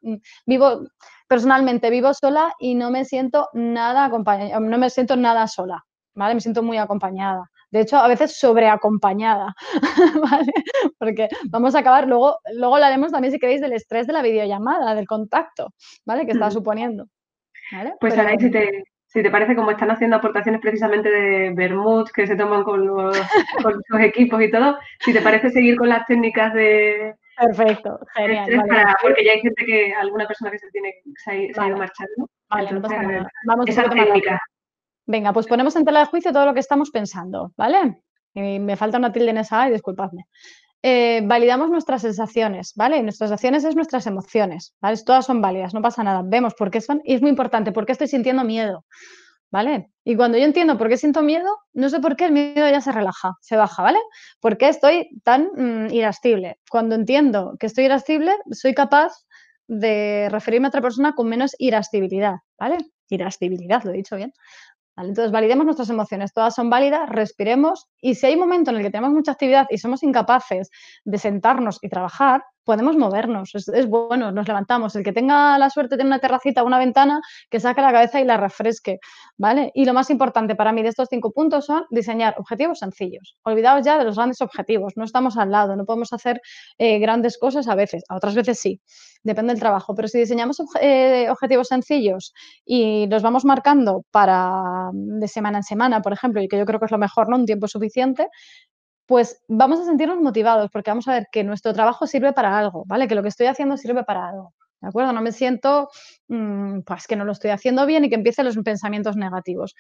vivo, personalmente vivo sola y no me siento nada no me siento nada sola. ¿vale? Me siento muy acompañada. De hecho, a veces sobreacompañada, ¿vale? Porque vamos a acabar, luego, luego haremos también, si queréis, del estrés de la videollamada, del contacto, ¿vale? Que está mm. suponiendo. Pues ahora si te, parece, como están haciendo aportaciones precisamente de Bermud, que se toman con, los, sus equipos y todo, si te parece seguir con las técnicas de... Perfecto, genial. porque ya hay gente que, alguna persona que se tiene se ha ido marchando. Vale, no eh, Vamos esa técnica. Venga, pues ponemos en tela de juicio todo lo que estamos pensando, ¿vale? me falta una tilde en esa A y disculpadme. Eh, validamos nuestras sensaciones, ¿vale? Y nuestras acciones es nuestras emociones, ¿vale? Todas son válidas, no pasa nada. Vemos por qué son y es muy importante, por qué estoy sintiendo miedo, ¿vale? Y cuando yo entiendo por qué siento miedo, no sé por qué el miedo ya se relaja, se baja, ¿vale? ¿Por qué estoy tan mm, irascible? Cuando entiendo que estoy irascible, soy capaz de referirme a otra persona con menos irascibilidad, ¿vale? Irascibilidad, lo he dicho bien, entonces, validemos nuestras emociones, todas son válidas, respiremos y si hay un momento en el que tenemos mucha actividad y somos incapaces de sentarnos y trabajar, podemos movernos, es, bueno, nos levantamos. El que tenga la suerte de una terracita o una ventana, que saque la cabeza y la refresque, ¿vale? Y lo más importante para mí de estos cinco puntos son diseñar objetivos sencillos. Olvidaos ya de los grandes objetivos, no estamos al lado, no podemos hacer eh, grandes cosas a veces, a otras veces sí, depende del trabajo, pero si diseñamos eh, objetivos sencillos y los vamos marcando para de semana en semana, por ejemplo, y que yo creo que es lo mejor, ¿no? Un tiempo suficiente, pues vamos a sentirnos motivados porque vamos a ver que nuestro trabajo sirve para algo, ¿vale? Que lo que estoy haciendo sirve para algo, ¿de acuerdo? No me siento, mm, pues que no lo estoy haciendo bien y que empiecen los pensamientos negativos.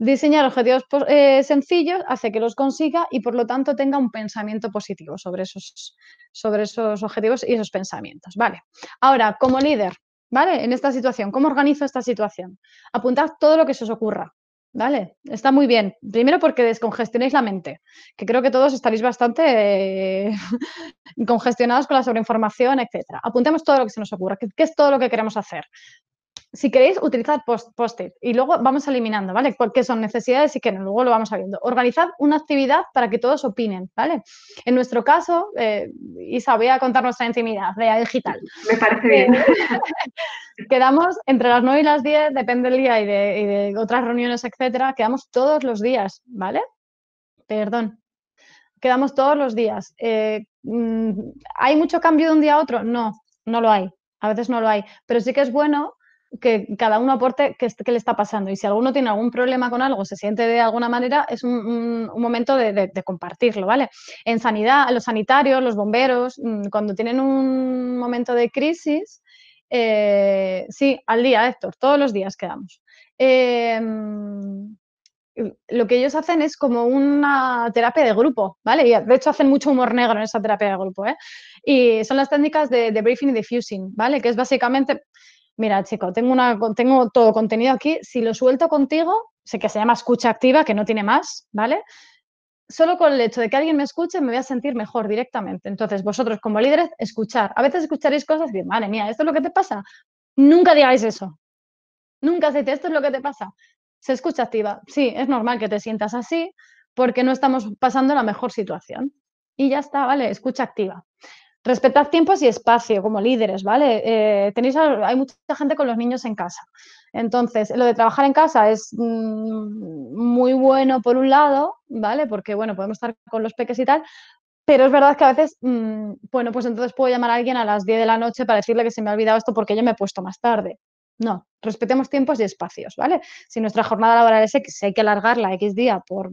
Diseñar objetivos eh, sencillos hace que los consiga y por lo tanto tenga un pensamiento positivo sobre esos, sobre esos objetivos y esos pensamientos, ¿vale? Ahora, como líder, ¿vale? En esta situación, ¿cómo organizo esta situación? Apuntad todo lo que se os ocurra, ¿Vale? Está muy bien. Primero porque descongestionéis la mente, que creo que todos estaréis bastante eh, congestionados con la sobreinformación, etc. Apuntemos todo lo que se nos ocurra, qué es todo lo que queremos hacer si queréis, utilizad post-it y luego vamos eliminando, ¿vale? Porque son necesidades y que luego lo vamos viendo. Organizad una actividad para que todos opinen, ¿vale? En nuestro caso, eh, Isa, voy a contar nuestra intimidad de digital. Me parece bien. Eh, quedamos entre las 9 y las 10, depende del día y de, otras reuniones, etcétera, quedamos todos los días, ¿vale? Perdón, quedamos todos los días. Eh, mm, ¿Hay mucho cambio de un día a otro? No, no lo hay. A veces no lo hay. Pero sí que es bueno que cada uno aporte qué, le está pasando. Y si alguno tiene algún problema con algo, se siente de alguna manera, es un, momento de, compartirlo, ¿vale? En sanidad, los sanitarios, los bomberos, mm, cuando tienen un momento de crisis, eh, sí, al día, Héctor, todos los días quedamos. Em, lo que ellos hacen es como una terapia de grupo, ¿vale? Y de hecho hacen mucho humor negro en esa terapia de grupo, ¿eh? Y son las técnicas de, debriefing briefing y fusing, ¿vale? Que es básicamente mira, chico, tengo, todo contenido aquí, si lo suelto contigo, sé que se llama escucha activa, que no tiene más, ¿vale? Solo con el hecho de que alguien me escuche me voy a sentir mejor directamente. Entonces, vosotros como líderes, escuchar. A veces escucharéis cosas y decir, madre mía, esto es lo que te pasa. Nunca digáis eso. Nunca decís, esto es lo que te pasa. Se escucha activa. Sí, es normal que te sientas así porque no estamos pasando la mejor situación. Y ya está, ¿vale? Escucha activa. Respetad tiempos y espacio como líderes, ¿vale? Eh, tenéis, hay mucha gente con los niños en casa. Entonces, lo de trabajar en casa es mm, muy bueno por un lado, ¿vale? Porque, bueno, podemos estar con los peques y tal, pero es verdad que a veces, mm, bueno, pues entonces puedo llamar a alguien a las 10 de la noche para decirle que se me ha olvidado esto porque yo me he puesto más tarde. No, respetemos tiempos y espacios, ¿vale? Si nuestra jornada laboral es X, hay que alargarla X día por...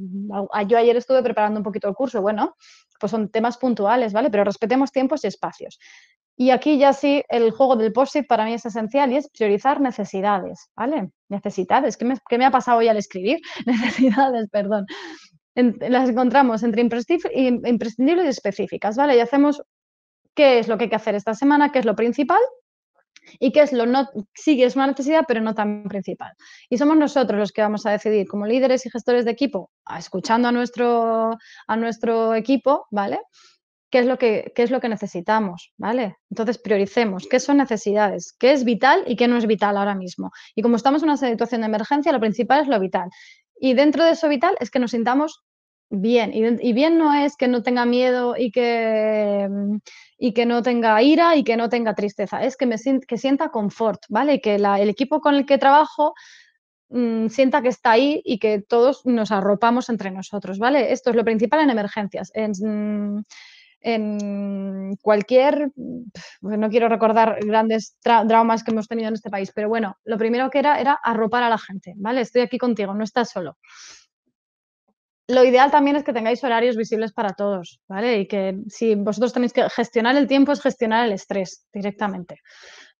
Yo ayer estuve preparando un poquito el curso, bueno, pues son temas puntuales, ¿vale? Pero respetemos tiempos y espacios. Y aquí ya sí, el juego del post-it para mí es esencial y es priorizar necesidades, ¿vale? Necesidades, ¿qué me, ha pasado hoy al escribir? Necesidades, perdón. las encontramos entre imprescindibles y específicas, ¿vale? Y hacemos qué es lo que hay que hacer esta semana, qué es lo principal y qué es lo no, sí es una necesidad, pero no tan principal. Y somos nosotros los que vamos a decidir, como líderes y gestores de equipo, escuchando a nuestro, a nuestro equipo, ¿vale? qué es lo que, qué es lo que necesitamos, ¿vale? Entonces prioricemos qué son necesidades, qué es vital y qué no es vital ahora mismo. Y como estamos en una situación de emergencia, lo principal es lo vital. Y dentro de eso vital es que nos sintamos bien. Y, bien no es que no tenga miedo y que, mm, y que no tenga ira y que no tenga tristeza, es que me que sienta confort, ¿vale? Que el equipo con el que trabajo mm, sienta que está ahí y que todos nos arropamos entre nosotros, ¿vale? Esto es lo principal en emergencias. En, mm, cualquier, no quiero recordar grandes traumas que hemos tenido en este país, pero bueno, lo primero que era era arropar a la gente, ¿vale? Estoy aquí contigo, no estás solo lo ideal también es que tengáis horarios visibles para todos, ¿vale? Y que si vosotros tenéis que gestionar el tiempo, es gestionar el estrés directamente,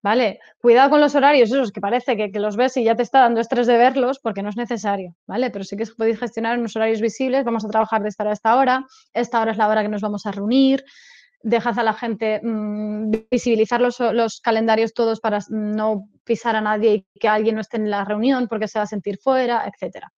¿vale? Cuidado con los horarios, esos que parece que, que los ves y ya te está dando estrés de verlos porque no es necesario, ¿vale? Pero sí que podéis gestionar unos horarios visibles, vamos a trabajar de esta hora a esta hora, esta hora es la hora que nos vamos a reunir, dejad a la gente mm, visibilizar los, los, calendarios todos para no pisar a nadie y que alguien no esté en la reunión porque se va a sentir fuera, etcétera.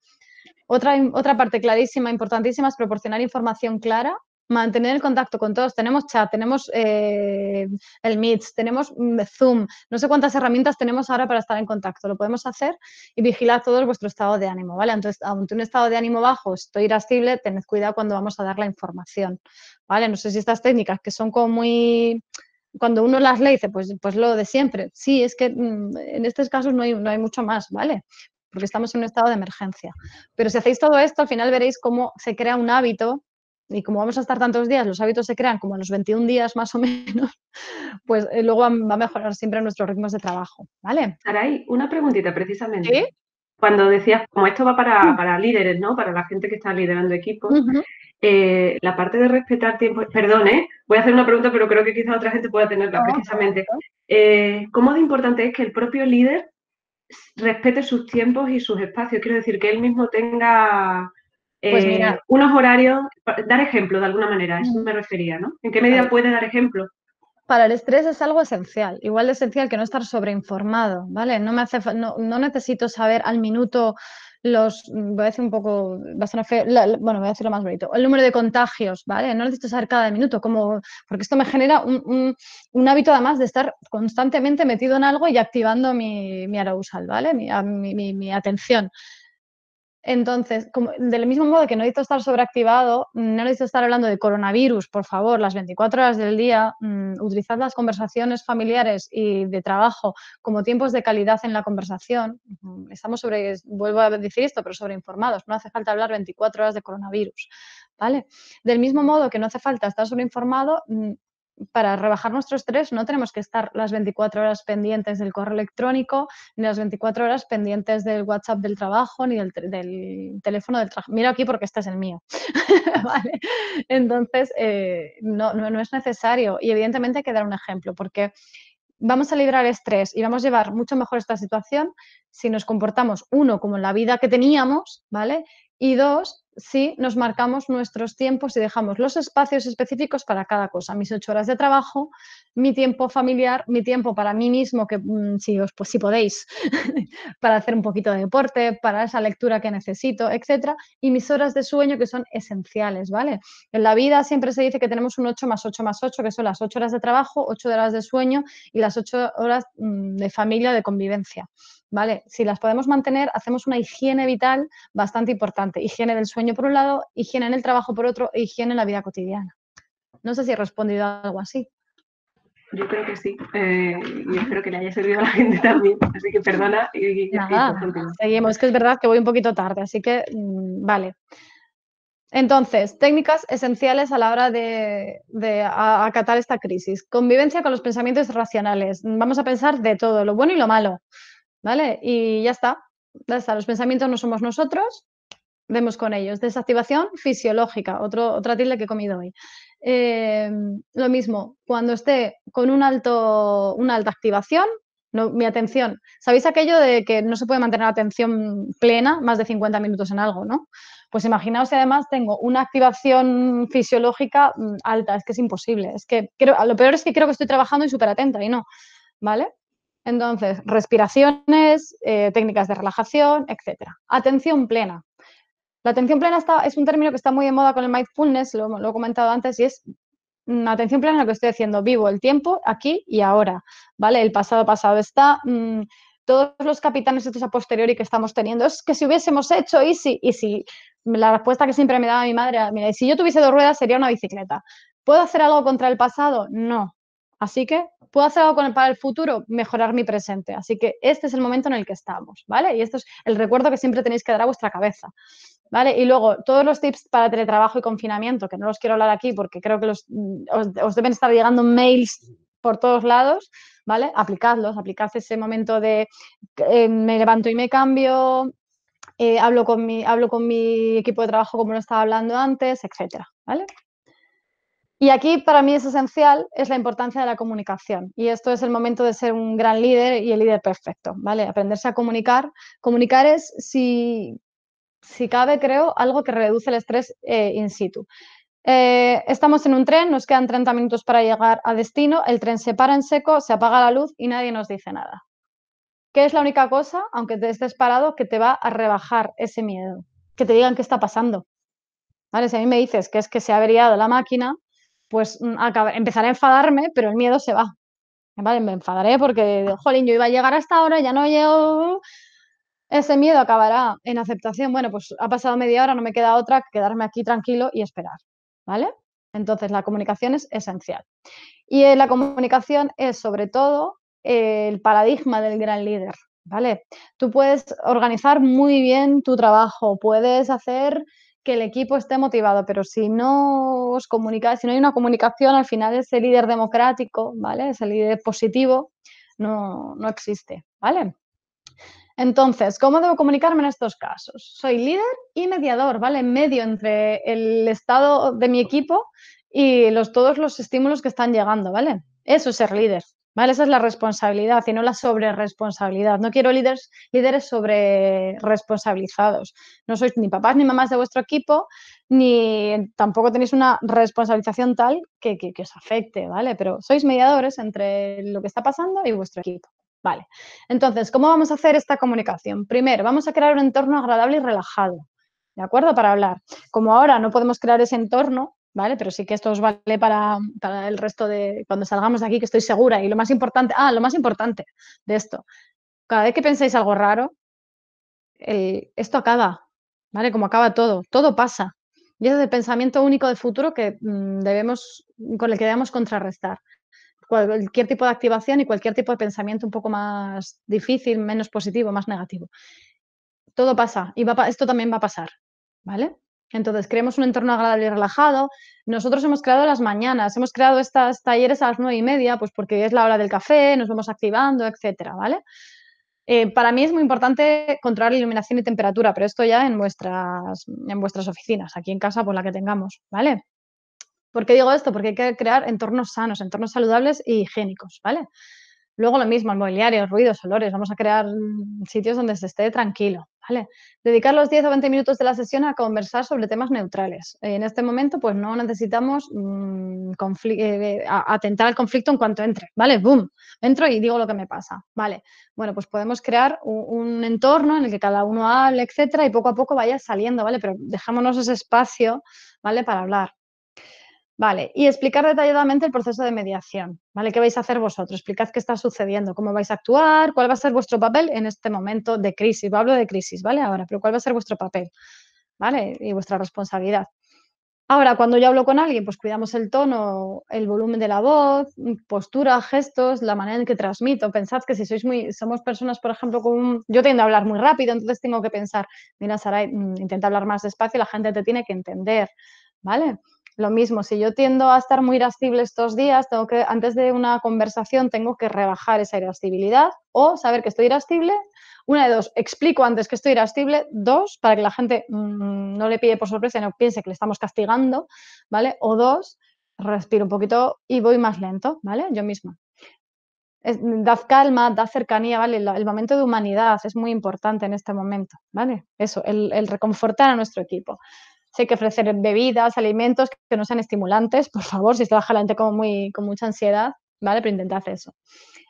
Otra, otra parte clarísima, importantísima, es proporcionar información clara mantener el contacto con todos. Tenemos chat, tenemos eh, el Meet, tenemos mm, Zoom, no sé cuántas herramientas tenemos ahora para estar en contacto. Lo podemos hacer y vigilar todo vuestro estado de ánimo, ¿vale? Entonces, aunque un estado de ánimo bajo, estoy irascible, tened cuidado cuando vamos a dar la información, ¿vale? No sé si estas técnicas que son como muy... Cuando uno las lee, dice, pues, pues lo de siempre. Sí, es que mm, en estos casos no hay, no hay mucho más, ¿vale? porque estamos en un estado de emergencia. Pero si hacéis todo esto, al final veréis cómo se crea un hábito y como vamos a estar tantos días, los hábitos se crean como en los 21 días más o menos, pues eh, luego va a mejorar siempre nuestros ritmos de trabajo, ¿vale? Saray, una preguntita precisamente. ¿Sí? Cuando decías, como esto va para, mm. líderes, ¿no? Para la gente que está liderando equipos, eh, la parte de respetar tiempo, perdón, ¿eh? Voy a hacer una pregunta, pero creo que quizá otra gente pueda tenerla precisamente. Eh, ¿Cómo de importante es que el propio líder respete sus tiempos y sus espacios. Quiero decir, que él mismo tenga eh, pues unos horarios, dar ejemplo de alguna manera, eso mm. me refería, ¿no? ¿En qué medida puede dar ejemplo? Para el estrés es algo esencial, igual de esencial que no estar sobreinformado, ¿vale? No, me hace, no, no necesito saber al minuto los, mm, voy a decir un poco, la, bueno, voy a lo más bonito, el número de contagios, ¿vale? No necesito saber cada minuto, como, porque esto me genera un, un, hábito además de estar constantemente metido en algo y activando mi, mi ¿vale? Mi, mi, mi atención. Entonces, como, del mismo modo que no necesito estar sobreactivado, no necesito estar hablando de coronavirus, por favor, las 24 horas del día, utilizar mm, utilizad las conversaciones familiares y de trabajo como tiempos de calidad en la conversación. Mm, estamos sobre, vuelvo a decir esto, pero sobreinformados, no hace falta hablar 24 horas de coronavirus, ¿vale? Del mismo modo que no hace falta estar sobreinformado, mm, para rebajar nuestro estrés no tenemos que estar las 24 horas pendientes del correo electrónico, ni las 24 horas pendientes del WhatsApp del trabajo, ni del, teléfono del trabajo. Mira aquí porque este es el mío. ¿Vale? Entonces, eh, no, no, es necesario. Y evidentemente hay que dar un ejemplo, porque vamos a librar estrés y vamos a llevar mucho mejor esta situación si nos comportamos, uno, como en la vida que teníamos, ¿vale? Y dos, si nos marcamos nuestros tiempos y dejamos los espacios específicos para cada cosa. Mis ocho horas de trabajo, mi tiempo familiar, mi tiempo para mí mismo, que mm, si, os, pues, si podéis, para hacer un poquito de deporte, para esa lectura que necesito, etcétera, y mis horas de sueño que son esenciales, ¿vale? En la vida siempre se dice que tenemos un 8 más 8 más 8, que son las ocho horas de trabajo, ocho horas de sueño y las ocho horas mm, de familia, de convivencia. ¿vale? Si las podemos mantener, hacemos una higiene vital bastante importante. Higiene del sueño por un lado, higiene en el trabajo por otro e higiene en la vida cotidiana. No sé si he respondido a algo así. Yo creo que sí. Eh, y espero que le haya servido a la gente también. Así que perdona. Y, Nada, seguimos. Es que es verdad que voy un poquito tarde, así que mm, vale. Entonces, técnicas esenciales a la hora de, acatar esta crisis. Convivencia con los pensamientos racionales. Vamos a pensar de todo, lo bueno y lo malo. ¿vale? Y ya está, ya está, los pensamientos no somos nosotros, vemos con ellos. Desactivación fisiológica, otro, otra tilde que he comido hoy. Eh, lo mismo, cuando esté con un alto, una alta activación, no, mi atención. ¿Sabéis aquello de que no se puede mantener la atención plena más de 50 minutos en algo, no? Pues imaginaos si además tengo una activación fisiológica mm, alta, es que es imposible. Es que creo, lo peor es que creo que estoy trabajando y súper atenta y no, ¿vale? Entonces, respiraciones, eh, técnicas de relajación, etc. Atención plena. La atención plena está, es un término que está muy de moda con el mindfulness, lo, he comentado antes, y es una atención plena en lo que estoy haciendo vivo el tiempo aquí y ahora, ¿vale? El pasado pasado está... Mm, todos los capitanes estos a posteriori que estamos teniendo, es que si hubiésemos hecho y si, y si la respuesta que siempre me daba mi madre mira, si yo tuviese dos ruedas sería una bicicleta. ¿Puedo hacer algo contra el pasado? No, Así que, ¿puedo hacer algo para el futuro? Mejorar mi presente. Así que este es el momento en el que estamos, ¿vale? Y esto es el recuerdo que siempre tenéis que dar a vuestra cabeza. ¿Vale? Y luego, todos los tips para teletrabajo y confinamiento, que no los quiero hablar aquí porque creo que mm, os, deben estar llegando mails por todos lados, ¿vale? Aplicadlos, aplicad ese momento de eh, me levanto y me cambio, eh, hablo, con mi, hablo con mi equipo de trabajo como lo estaba hablando antes, etcétera, ¿vale? Y aquí para mí es esencial es la importancia de la comunicación. Y esto es el momento de ser un gran líder y el líder perfecto, ¿vale? Aprenderse a comunicar. Comunicar es, si, si cabe, creo, algo que reduce el estrés eh, in situ. Eh, estamos en un tren, nos quedan 30 minutos para llegar a destino, el tren se para en seco, se apaga la luz y nadie nos dice nada. ¿Qué es la única cosa, aunque te estés parado, que te va a rebajar ese miedo? Que te digan qué está pasando. ¿Vale? Si a mí me dices que es que se ha averiado la máquina, pues mm, empezaré a enfadarme, pero el miedo se va. Me enfadaré porque, jolín, yo iba a llegar hasta ahora, ya no llego. Ese miedo acabará en aceptación. Bueno, pues ha pasado media hora, no me queda otra que quedarme aquí tranquilo y esperar. ¿Vale? Entonces, la comunicación es esencial. Y eh, la comunicación es, sobre todo, el paradigma del gran líder. ¿Vale? Tú puedes organizar muy bien tu trabajo, puedes hacer que el equipo esté motivado, pero si no os comunicáis, si no hay una comunicación, al final ese líder democrático, ¿vale? Ese líder positivo no, no existe, ¿vale? Entonces, ¿cómo debo comunicarme en estos casos? Soy líder y mediador, ¿vale? En medio entre el estado de mi equipo y los, todos los estímulos que están llegando, ¿vale? Eso es ser líder, ¿Vale? Esa es la responsabilidad y no la sobreresponsabilidad. No quiero líderes, líderes sobre responsabilizados. No sois ni papás ni mamás de vuestro equipo, ni tampoco tenéis una responsabilización tal que, que, que os afecte, ¿vale? Pero sois mediadores entre lo que está pasando y vuestro equipo. Vale. Entonces, ¿cómo vamos a hacer esta comunicación? Primero, vamos a crear un entorno agradable y relajado. ¿De acuerdo? Para hablar. Como ahora no podemos crear ese entorno, ¿vale? Pero sí que esto os vale para, el resto de cuando salgamos de aquí, que estoy segura. Y lo más importante, ah, lo más importante de esto, cada vez que pensáis algo raro, esto acaba, ¿vale? Como acaba todo, todo pasa. Y es el pensamiento único de futuro que mm, debemos, con el que debemos contrarrestar. Cualquier tipo de activación y cualquier tipo de pensamiento un poco más difícil, menos positivo, más negativo. Todo pasa y va, esto también va a pasar, ¿vale? Entonces, creemos un entorno agradable y relajado. Nosotros hemos creado las mañanas, hemos creado estos talleres a las nueve y media, pues porque es la hora del café, nos vamos activando, etcétera, ¿vale? Eh, para mí es muy importante controlar la iluminación y temperatura, pero esto ya en vuestras, en vuestras oficinas, aquí en casa, por pues la que tengamos, ¿vale? ¿Por qué digo esto? Porque hay que crear entornos sanos, entornos saludables y higiénicos, ¿vale? Luego lo mismo, el mobiliario, ruidos, olores, vamos a crear sitios donde se esté tranquilo, ¿vale? Dedicar los 10 o 20 minutos de la sesión a conversar sobre temas neutrales. En este momento, pues no necesitamos mm, eh, atentar al conflicto en cuanto entre, ¿vale? ¡Boom! Entro y digo lo que me pasa, ¿vale? Bueno, pues podemos crear un, un entorno en el que cada uno hable, etcétera, y poco a poco vaya saliendo, ¿vale? Pero dejémonos ese espacio, ¿vale? Para hablar. Vale, y explicar detalladamente el proceso de mediación, ¿vale? ¿Qué vais a hacer vosotros? Explicad qué está sucediendo, cómo vais a actuar, cuál va a ser vuestro papel en este momento de crisis. Hablo de crisis, ¿vale? Ahora, pero cuál va a ser vuestro papel, ¿vale? Y vuestra responsabilidad. Ahora, cuando yo hablo con alguien, pues cuidamos el tono, el volumen de la voz, mm, postura, gestos, la manera en que transmito. Pensad que si sois muy, somos personas, por ejemplo, con yo tiendo a hablar muy rápido, entonces tengo que pensar, mira, Sara, mm, intenta hablar más despacio, la gente te tiene que entender, ¿vale? Lo mismo, si yo tiendo a estar muy irascible estos días, tengo que, antes de una conversación tengo que rebajar esa irascibilidad o saber que estoy irascible. Una de dos, explico antes que estoy irascible. Dos, para que la gente mm, no le pide por sorpresa y no piense que le estamos castigando, ¿vale? O dos, respiro un poquito y voy más lento, ¿vale? Yo misma. dad calma, dad cercanía, ¿vale? El, momento de humanidad es muy importante en este momento, ¿vale? Eso, el reconfortar a nuestro equipo. Si hay que ofrecer bebidas, alimentos que no sean estimulantes, por favor, si trabaja la gente como muy, con mucha ansiedad, ¿vale? Pero intentad eso.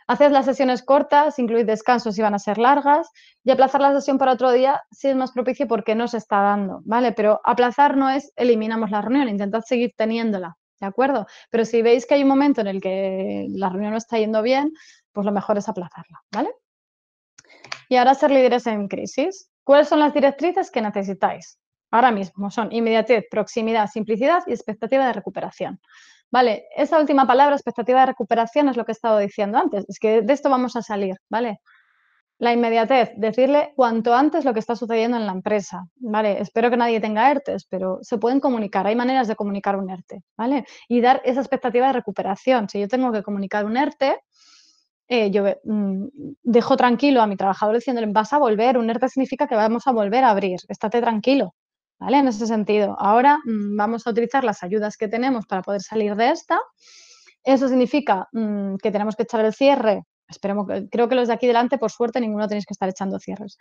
Haced las sesiones cortas, incluid descansos si van a ser largas y aplazar la sesión para otro día si es más propicio porque no se está dando, ¿vale? Pero aplazar no es eliminamos la reunión, intentad seguir teniéndola, ¿de acuerdo? Pero si veis que hay un momento en el que la reunión no está yendo bien, pues lo mejor es aplazarla, ¿vale? Y ahora ser líderes en crisis. ¿Cuáles son las directrices que necesitáis? ahora mismo son inmediatez, proximidad, simplicidad y expectativa de recuperación. Vale, esa última palabra, expectativa de recuperación, es lo que he estado diciendo antes, es que de esto vamos a salir, ¿vale? La inmediatez, decirle cuanto antes lo que está sucediendo en la empresa, ¿vale? Espero que nadie tenga ERTES, pero se pueden comunicar, hay maneras de comunicar un ERTE, ¿vale? Y dar esa expectativa de recuperación. Si yo tengo que comunicar un ERTE, eh, yo mm, dejo tranquilo a mi trabajador diciéndole, vas a volver, un ERTE significa que vamos a volver a abrir, estate tranquilo, ¿vale? En ese sentido, ahora mm, vamos a utilizar las ayudas que tenemos para poder salir de esta. Eso significa mm, que tenemos que echar el cierre. Esperemos, creo que los de aquí delante, por suerte, ninguno tenéis que estar echando cierres.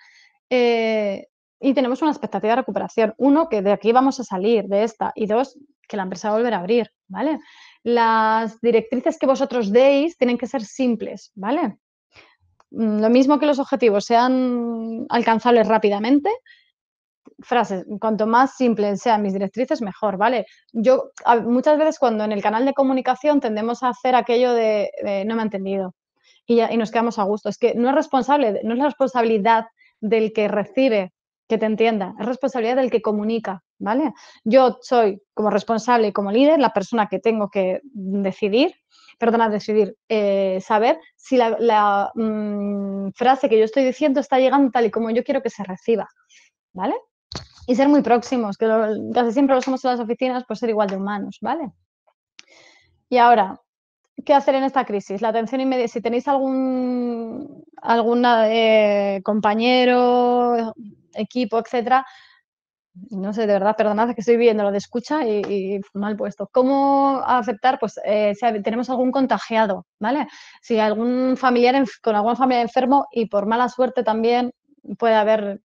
Eh, y tenemos una expectativa de recuperación. Uno, que de aquí vamos a salir de esta. Y dos, que la empresa va a volver a abrir, ¿vale? Las directrices que vosotros deis tienen que ser simples, ¿vale? Mm, lo mismo que los objetivos sean alcanzables rápidamente, frases, cuanto más simples sean mis directrices, mejor, ¿vale? Yo muchas veces cuando en el canal de comunicación tendemos a hacer aquello de, no me ha entendido y, y nos quedamos a gusto. Es que no es responsable, no es la responsabilidad del que recibe que te entienda, es responsabilidad del que comunica, ¿vale? Yo soy como responsable y como líder la persona que tengo que decidir, perdona, decidir, eh, saber si la, mm, frase que yo estoy diciendo está llegando tal y como yo quiero que se reciba, ¿vale? y ser muy próximos, que casi siempre lo somos en las oficinas, pues ser igual de humanos, ¿vale? Y ahora, ¿qué hacer en esta crisis? La atención inmediata, si tenéis algún, algún eh, compañero, equipo, etcétera, no sé, de verdad, perdonad que estoy viendo lo de escucha y, mal puesto. ¿Cómo aceptar? Pues eh, si tenemos algún contagiado, ¿vale? Si algún familiar, con alguna familia enfermo y por mala suerte también puede haber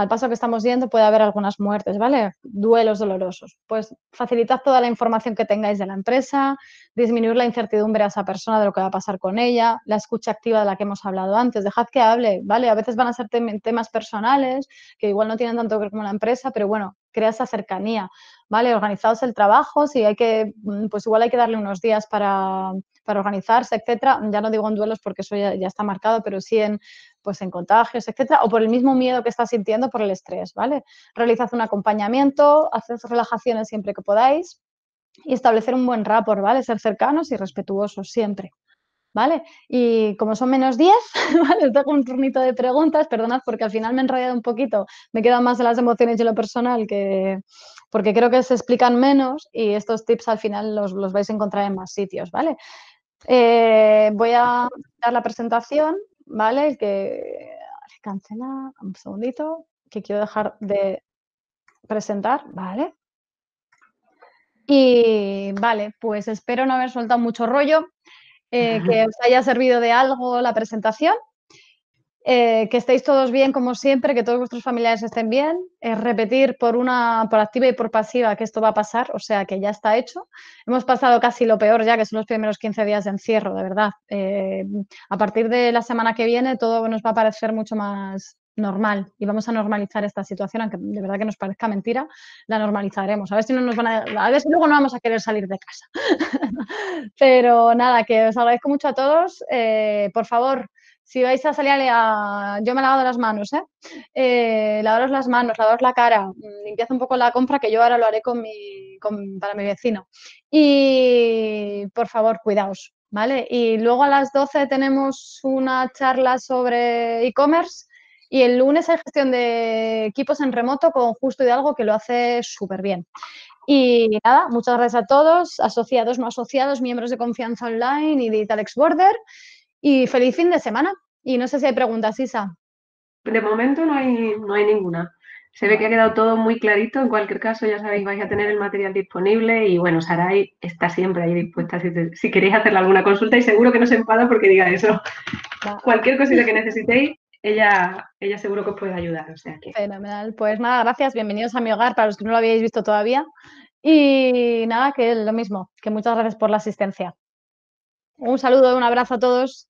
al paso que estamos yendo puede haber algunas muertes, ¿vale? Duelos dolorosos. Pues facilitad toda la información que tengáis de la empresa, disminuir la incertidumbre a esa persona de lo que va a pasar con ella, la escucha activa de la que hemos hablado antes, dejad que hable, ¿vale? A veces van a ser temas personales que igual no tienen tanto que ver con la empresa, pero bueno, crea esa cercanía, ¿vale? Organizados el trabajo, si hay que, mm, pues igual hay que darle unos días para para organizarse, etcétera. Ya no digo en duelos porque eso ya, está marcado, pero sí en pues en contagios, etcétera, o por el mismo miedo que estás sintiendo por el estrés, ¿vale? Realizad un acompañamiento, haced relajaciones siempre que podáis y establecer un buen rapport, ¿vale? Ser cercanos y respetuosos siempre. ¿vale? Y como son menos 10, ¿vale? Os dejo un turnito de preguntas, perdonad porque al final me he enrollado un poquito, me quedan más de las emociones y lo personal que porque creo que se explican menos y estos tips al final los, los vais a encontrar en más sitios, ¿vale? Eh, voy a dar la presentación, ¿vale? Que cancela un segundito, que quiero dejar de presentar, ¿vale? Y vale, pues espero no haber soltado mucho rollo, eh, que os haya servido de algo la presentación. Eh, que estéis todos bien como siempre, que todos vuestros familiares estén bien. Eh, repetir por una, por activa y por pasiva que esto va a pasar, o sea que ya está hecho. Hemos pasado casi lo peor ya, que son los primeros 15 días de encierro, de verdad. Eh, a partir de la semana que viene todo nos va a parecer mucho más normal y vamos a normalizar esta situación, aunque de verdad que nos parezca mentira, la normalizaremos. A ver si no nos van a, a ver si luego no vamos a querer salir de casa. Pero nada, que os agradezco mucho a todos. por favor, si vais a salir a... Yo me he lavado las manos, ¿eh? ¿eh? Lavaros las manos, lavaros la cara, mm, limpiad un poco la compra, que yo ahora lo haré con mi, para mi vecino. Y por favor, cuidaos, ¿vale? Y luego a las 12 tenemos una charla sobre e-commerce y el lunes hay gestión de equipos en remoto con Justo Hidalgo, que lo hace súper bien. Y nada, muchas gracias a todos, asociados, no asociados, miembros de Confianza Online y Digital Exborder. Y feliz fin de semana. Y no sé si hay preguntas, Isa. De momento no hay, no hay ninguna. Se ve que ha quedado todo muy clarito. En cualquier caso, ya sabéis, vais a tener el material disponible y bueno, Saray está siempre ahí dispuesta si, queréis hacerle alguna consulta y seguro que no se enfada porque diga eso. Cualquier cosita que necesitéis, ella, ella seguro que os puede ayudar. Fenomenal. Pues nada, gracias. Bienvenidos a mi hogar para los que no lo habéis visto todavía. Y nada, que lo mismo, que muchas gracias por la asistencia. Un saludo, un abrazo a todos.